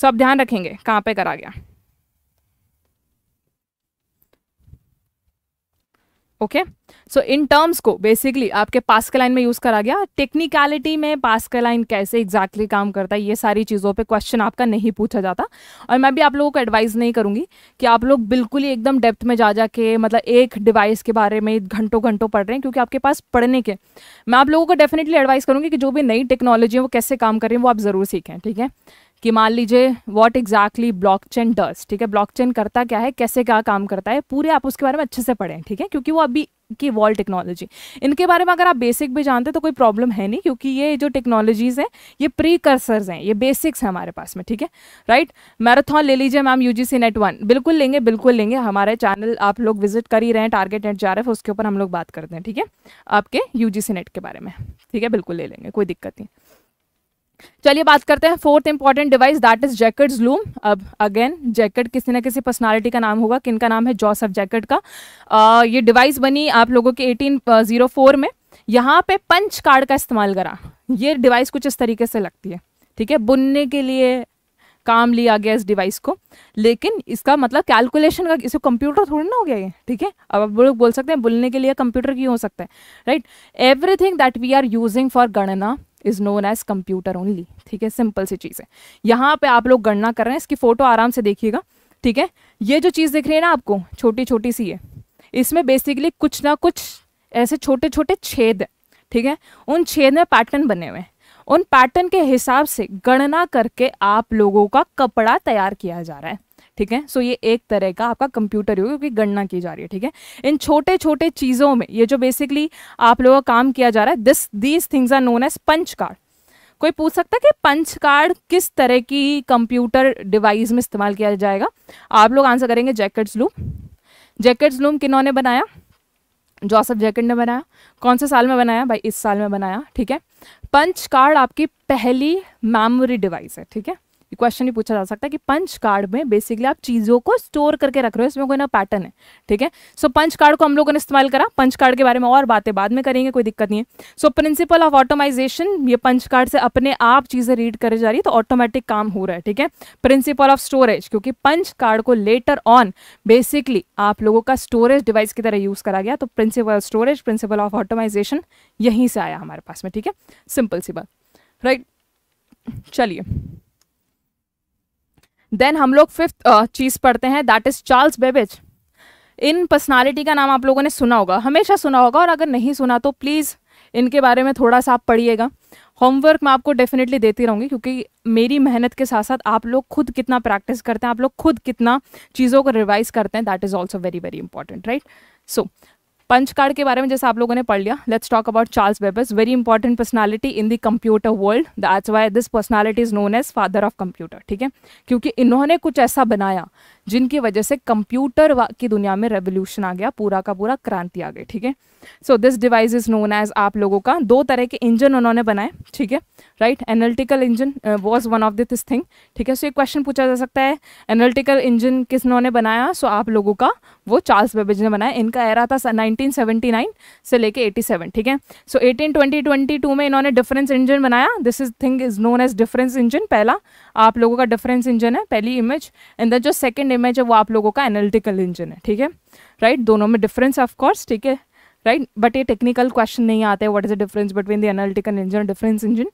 सो आप ध्यान रखेंगे कहाँ पर करा गया ओके सो इन टर्म्स को बेसिकली आपके पास के लाइन में यूज करा गया टेक्निकलिटी में पास के लाइन कैसे एग्जैक्टली exactly काम करता है ये सारी चीज़ों पे क्वेश्चन आपका नहीं पूछा जाता और मैं भी आप लोगों को एडवाइस नहीं करूंगी कि आप लोग बिल्कुल ही एकदम डेप्थ में जा जा के मतलब एक डिवाइस के बारे में घंटों घंटों पढ़ रहे हैं क्योंकि आपके पास पढ़ने के मैं आप लोगों को डेफिनेटली एडवाइस करूंगी कि जो भी नई टेक्नोलॉजी है वो कैसे काम करें वो आप ज़रूर सीखें ठीक है कि मान लीजिए व्हाट एग्जैक्टली ब्लॉकचेन डस ठीक है ब्लॉकचेन करता क्या है कैसे क्या काम करता है पूरे आप उसके बारे में अच्छे से पढ़ें ठीक है क्योंकि वो अभी की वॉल टेक्नोलॉजी इनके बारे में अगर आप बेसिक भी जानते हैं तो कोई प्रॉब्लम है नहीं क्योंकि ये जो टेक्नोलॉजीज़ हैं ये प्री कर्सर्स हैं ये बेसिक्स हैं हमारे पास में ठीक है राइट मैराथन ले लीजिए ma'am U G NET one बिल्कुल लेंगे बिल्कुल लेंगे हमारे चैनल आप लोग विजिट कर ही रहे हैं टारगेट नेट जा रहे उसके ऊपर हम लोग बात करते हैं ठीक है आपके यू नेट के बारे में ठीक है बिल्कुल ले लेंगे कोई दिक्कत नहीं चलिए बात करते हैं fourth important device that is Jacquard's loom अब अगेन जैकेट किसी ना किसी पर्सनालिटी का नाम होगा किन का नाम है जॉसफ जैकेट का आ, ये डिवाइस बनी आप लोगों के 1804 में यहाँ पे पंच कार्ड का इस्तेमाल करा ये डिवाइस कुछ इस तरीके से लगती है ठीक है बुनने के लिए काम लिया गया इस डिवाइस को लेकिन इसका मतलब कैलकुलेशन का इसे कंप्यूटर थोड़ी ना हो गया ये ठीक है अब आप लोग बोल सकते हैं बुलने के लिए कंप्यूटर क्यों हो सकता है right everything that we are using for गणना is known as computer only ठीक है सिंपल सी चीज़ है यहाँ पे आप लोग गणना कर रहे हैं इसकी फ़ोटो आराम से देखिएगा ठीक है ये जो चीज़ दिख रही है ना आपको छोटी छोटी सी है इसमें बेसिकली कुछ ना कुछ ऐसे छोटे छोटे छेद ठीक है उन छेद में पैटर्न बने हुए हैं उन पैटर्न के हिसाब से गणना करके आप लोगों का कपड़ा तैयार किया जा रहा है ठीक है सो ये एक तरह का आपका कंप्यूटर योग की गणना की जा रही है ठीक है इन छोटे छोटे चीज़ों में ये जो बेसिकली आप लोगों का काम किया जा रहा है this these things are known as punch card कोई पूछ सकता है कि पंच कार्ड किस तरह की कंप्यूटर डिवाइस में इस्तेमाल किया जाएगा आप लोग आंसर करेंगे जैकेट्स लूम जैकेट्स लूम किन्होंने बनाया जॉसफ जैकेट ने बनाया कौन से साल में बनाया भाई इस साल में बनाया ठीक है पंच कार्ड आपकी पहली मेमोरी डिवाइस है ठीक है क्वेश्चन भी पूछा जा सकता है कि पंच कार्ड में बेसिकली आप चीज़ों को स्टोर करके रख रहे हो इसमें कोई ना पैटर्न है ठीक है सो पंच कार्ड को हम लोगों ने इस्तेमाल करा पंच कार्ड के बारे में और बातें बाद में करेंगे कोई दिक्कत नहीं है सो प्रिंसिपल ऑफ ऑटोमाइजेशन ये पंच कार्ड से अपने आप चीज़ें रीड करे जा रही है तो ऑटोमेटिक काम हो रहा है ठीक है प्रिंसिपल ऑफ स्टोरेज क्योंकि पंच कार्ड को लेटर ऑन बेसिकली आप लोगों का स्टोरेज डिवाइस की तरह यूज़ करा गया तो principle storage principle of automisation यहीं से आया हमारे पास में ठीक है सिंपल सी बात राइट चलिए देन हम लोग फिफ्थ चीज़ पढ़ते हैं that is Charles Babbage in personality का नाम आप लोगों ने सुना होगा हमेशा सुना होगा और अगर नहीं सुना तो प्लीज़ इनके बारे में थोड़ा सा आप पढ़िएगा होमवर्क मैं आपको डेफिनेटली देती रहूँगी क्योंकि मेरी मेहनत के साथ साथ आप लोग खुद कितना प्रैक्टिस करते हैं आप लोग खुद कितना चीज़ों को रिवाइज करते हैं that is also very very important right so punch card के बारे में जैसे आप लोगों ने पढ़ लिया let's talk about Charles Babbage very important personality in the computer world that's why this personality is known as father of computer ठीक है क्योंकि इन्होंने कुछ ऐसा बनाया जिनकी वजह से कंप्यूटर की दुनिया में रेवोल्यूशन आ गया पूरा का पूरा क्रांति आ गई ठीक है so this device is known as आप लोगों का दो तरह के इंजन उन्होंने बनाए ठीक है right analytical engine was one of this thing ठीक है सो so, एक क्वेश्चन पूछा जा सकता है एनालिटिकल इंजन किस उन्होंने बनाया सो so, आप लोगों का वो चार्ल्स बेबेज ने बनाया इनका एरा था नाइनटीन से लेके एटी ठीक है सो एटीन ट्वेंटी में इन्होंने डिफरेंस इंजन बनाया this is thing is known as difference engine पहला आप लोगों का डिफरेंस इंजन है पहली इमेज एंड द जो सेकेंड इमेज है वो आप लोगों का एनालिटिकल इंजन है ठीक है राइट दोनों में डिफरेंस ऑफ कोर्स ठीक है राइट बट ये टेक्निकल क्वेश्चन नहीं आते what is the difference between the analytical engine difference engine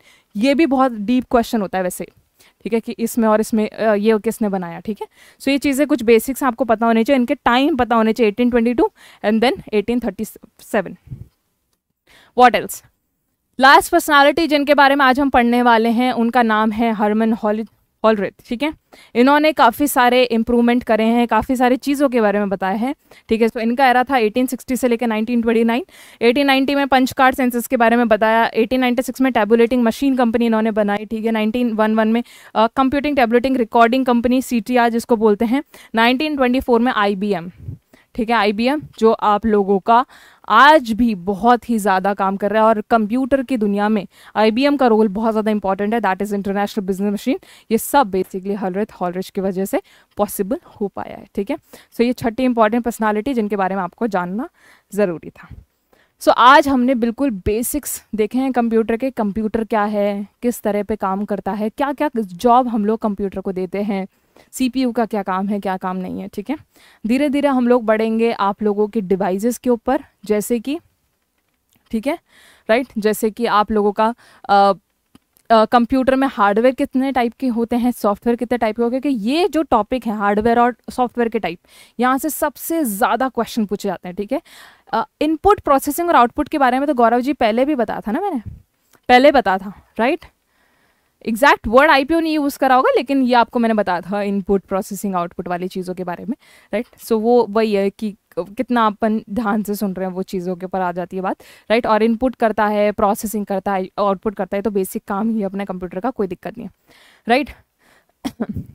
ये भी बहुत डीप क्वेश्चन होता है वैसे ठीक है कि इसमें और इसमें ये किसने बनाया ठीक है सो ये चीज़ें कुछ बेसिक्स आपको पता होने चाहिए इनके टाइम पता होने चाहिए eighteen and then eighteen what else last personality जिनके बारे में आज हम पढ़ने वाले हैं उनका नाम है हरमन हॉलिड ऑल राइट ठीक है इन्होंने काफ़ी सारे इम्प्रूवमेंट करे हैं काफ़ी सारे चीज़ों के बारे में बताया है ठीक है तो इनका एरा था 1860 से लेकर 1929 1890 में पंच कार्ड सेंसस के बारे में बताया 1896 में टैबुलेटिंग मशीन कंपनी इन्होंने बनाई ठीक है 1911 में computing tabulating recording company C जिसको बोलते हैं नाइनटीन में आई ठीक है आईबीएम जो आप लोगों का आज भी बहुत ही ज़्यादा काम कर रहा है और कंप्यूटर की दुनिया में आईबीएम का रोल बहुत ज़्यादा इंपॉर्टेंट है that is international business machine ये सब बेसिकली हलरथ हॉलरिच की वजह से पॉसिबल हो पाया है ठीक है सो ये छठी इंपॉर्टेंट पर्सनैलिटी जिनके बारे में आपको जानना ज़रूरी था सो so, आज हमने बिल्कुल बेसिक्स देखे हैं कंप्यूटर के कंप्यूटर क्या है किस तरह पे काम करता है क्या क्या जॉब हम लोग कंप्यूटर को देते हैं सीपीयू का क्या काम है क्या काम नहीं है ठीक है धीरे धीरे हम लोग बढ़ेंगे आप लोगों के डिवाइसेस के ऊपर जैसे कि ठीक है राइट जैसे कि आप लोगों का कंप्यूटर में हार्डवेयर कितने टाइप के होते हैं सॉफ्टवेयर कितने टाइप के होते हैं क्योंकि ये जो टॉपिक है हार्डवेयर और सॉफ्टवेयर के टाइप यहाँ से सबसे ज़्यादा क्वेश्चन पूछे जाते हैं ठीक है इनपुट प्रोसेसिंग और आउटपुट के बारे में तो गौरव जी पहले भी बताया था ना मैंने पहले बताया था right right? Exact word IPO नहीं यूज़ करा होगा लेकिन ये आपको मैंने बताया था इनपुट प्रोसेसिंग आउटपुट वाली चीज़ों के बारे में राइट right? सो so, वो वही है कि कितना अपन ध्यान से सुन रहे हैं वो चीज़ों के ऊपर आ जाती है बात राइट और इनपुट करता है प्रोसेसिंग करता है आउटपुट करता है तो बेसिक काम ही अपने कंप्यूटर का कोई दिक्कत नहीं है राइट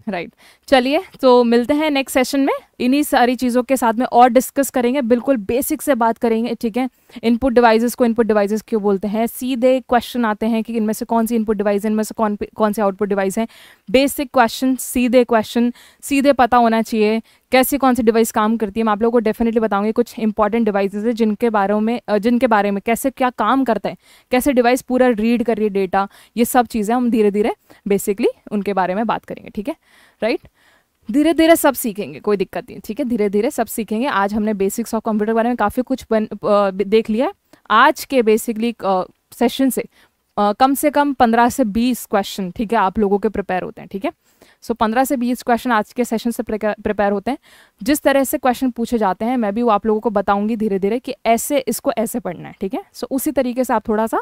राइट चलिए तो मिलते हैं नेक्स्ट सेशन में इन्हीं सारी चीज़ों के साथ में और डिस्कस करेंगे बिल्कुल बेसिक से बात करेंगे ठीक है इनपुट डिवाइसेस को इनपुट डिवाइसेस क्यों बोलते हैं सीधे क्वेश्चन आते हैं कि इनमें से कौन सी इनपुट डिवाइस है इनमें से कौन कौन से आउटपुट डिवाइस हैं बेसिक क्वेश्चन सीधे क्वेश्चन सीधे पता होना चाहिए कैसे कौन सी डिवाइस काम करती है मैं आप लोगों को डेफिनेटली बताऊंगी कुछ इंपॉर्टेंट डिवाइसेज है जिनके बारे में जिनके बारे में कैसे क्या काम करता है कैसे डिवाइस पूरा रीड कर रही है डेटा ये सब चीज़ें हम धीरे धीरे बेसिकली उनके बारे में बात करेंगे ठीक है राइट धीरे धीरे सब सीखेंगे कोई दिक्कत नहीं ठीक है धीरे धीरे सब सीखेंगे आज हमने बेसिक्स ऑफ कंप्यूटर के बारे में काफ़ी कुछ बन, आ, देख लिया आज के बेसिकली सेशन से कम से कम पंद्रह से बीस क्वेश्चन ठीक है आप लोगों के प्रिपेयर होते हैं ठीक है सो पंद्रह से बीस क्वेश्चन आज के सेशन से प्रिपेयर होते हैं जिस तरह से क्वेश्चन पूछे जाते हैं मैं भी वो आप लोगों को बताऊंगी धीरे धीरे कि ऐसे इसको ऐसे पढ़ना है ठीक है सो उसी तरीके से आप थोड़ा सा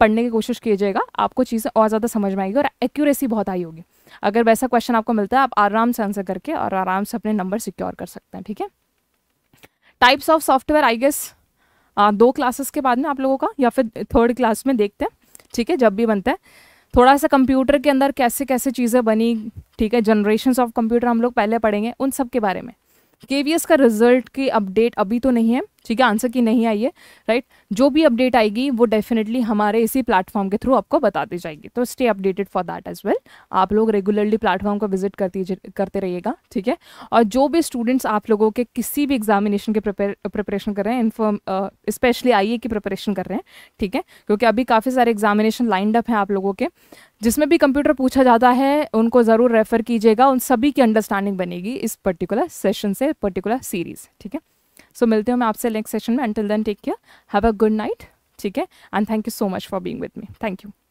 पढ़ने की कोशिश कीजिएगा आपको चीज़ें और ज़्यादा समझ में आएगी और एक्यूरेसी बहुत आई होगी अगर वैसा क्वेश्चन आपको मिलता है आप आराम से आंसर करके और आराम से अपने नंबर सिक्योर कर सकते हैं ठीक है types of software I guess दो क्लासेस के बाद में आप लोगों का या फिर थर्ड क्लास में देखते हैं ठीक है जब भी बनता है थोड़ा सा कंप्यूटर के अंदर कैसे कैसे चीज़ें बनी ठीक है जनरेशन ऑफ कंप्यूटर हम लोग पहले पढ़ेंगे उन सब के बारे में के का रिजल्ट की अपडेट अभी तो नहीं है ठीक है आंसर की नहीं आई है राइट जो भी अपडेट आएगी वो डेफिनेटली हमारे इसी प्लेटफॉर्म के थ्रू आपको बता दी जाएगी तो stay updated for that as well आप लोग रेगुलरली प्लेटफॉर्म को विजिट करती करते रहिएगा ठीक है और जो भी स्टूडेंट्स आप लोगों के किसी भी एग्जामिनेशन के प्रिपरेशन कर रहे हैं इन्फॉर्म स्पेशली आई की प्रिपरेशन कर रहे हैं ठीक है क्योंकि अभी काफ़ी सारे एग्जामिनेशन लाइंड अप हैं आप लोगों के जिसमें भी कंप्यूटर पूछा जाता है उनको ज़रूर रेफ़र कीजिएगा उन सभी की अंडरस्टैंडिंग बनेगी इस पर्टिकुलर सेशन से पर्टिकुलर सीरीज़ ठीक है सो मिलते हो मैं आपसे नेक्स्ट सेशन में until then take care have a good night ठीक है and thank you so much for being with me thank you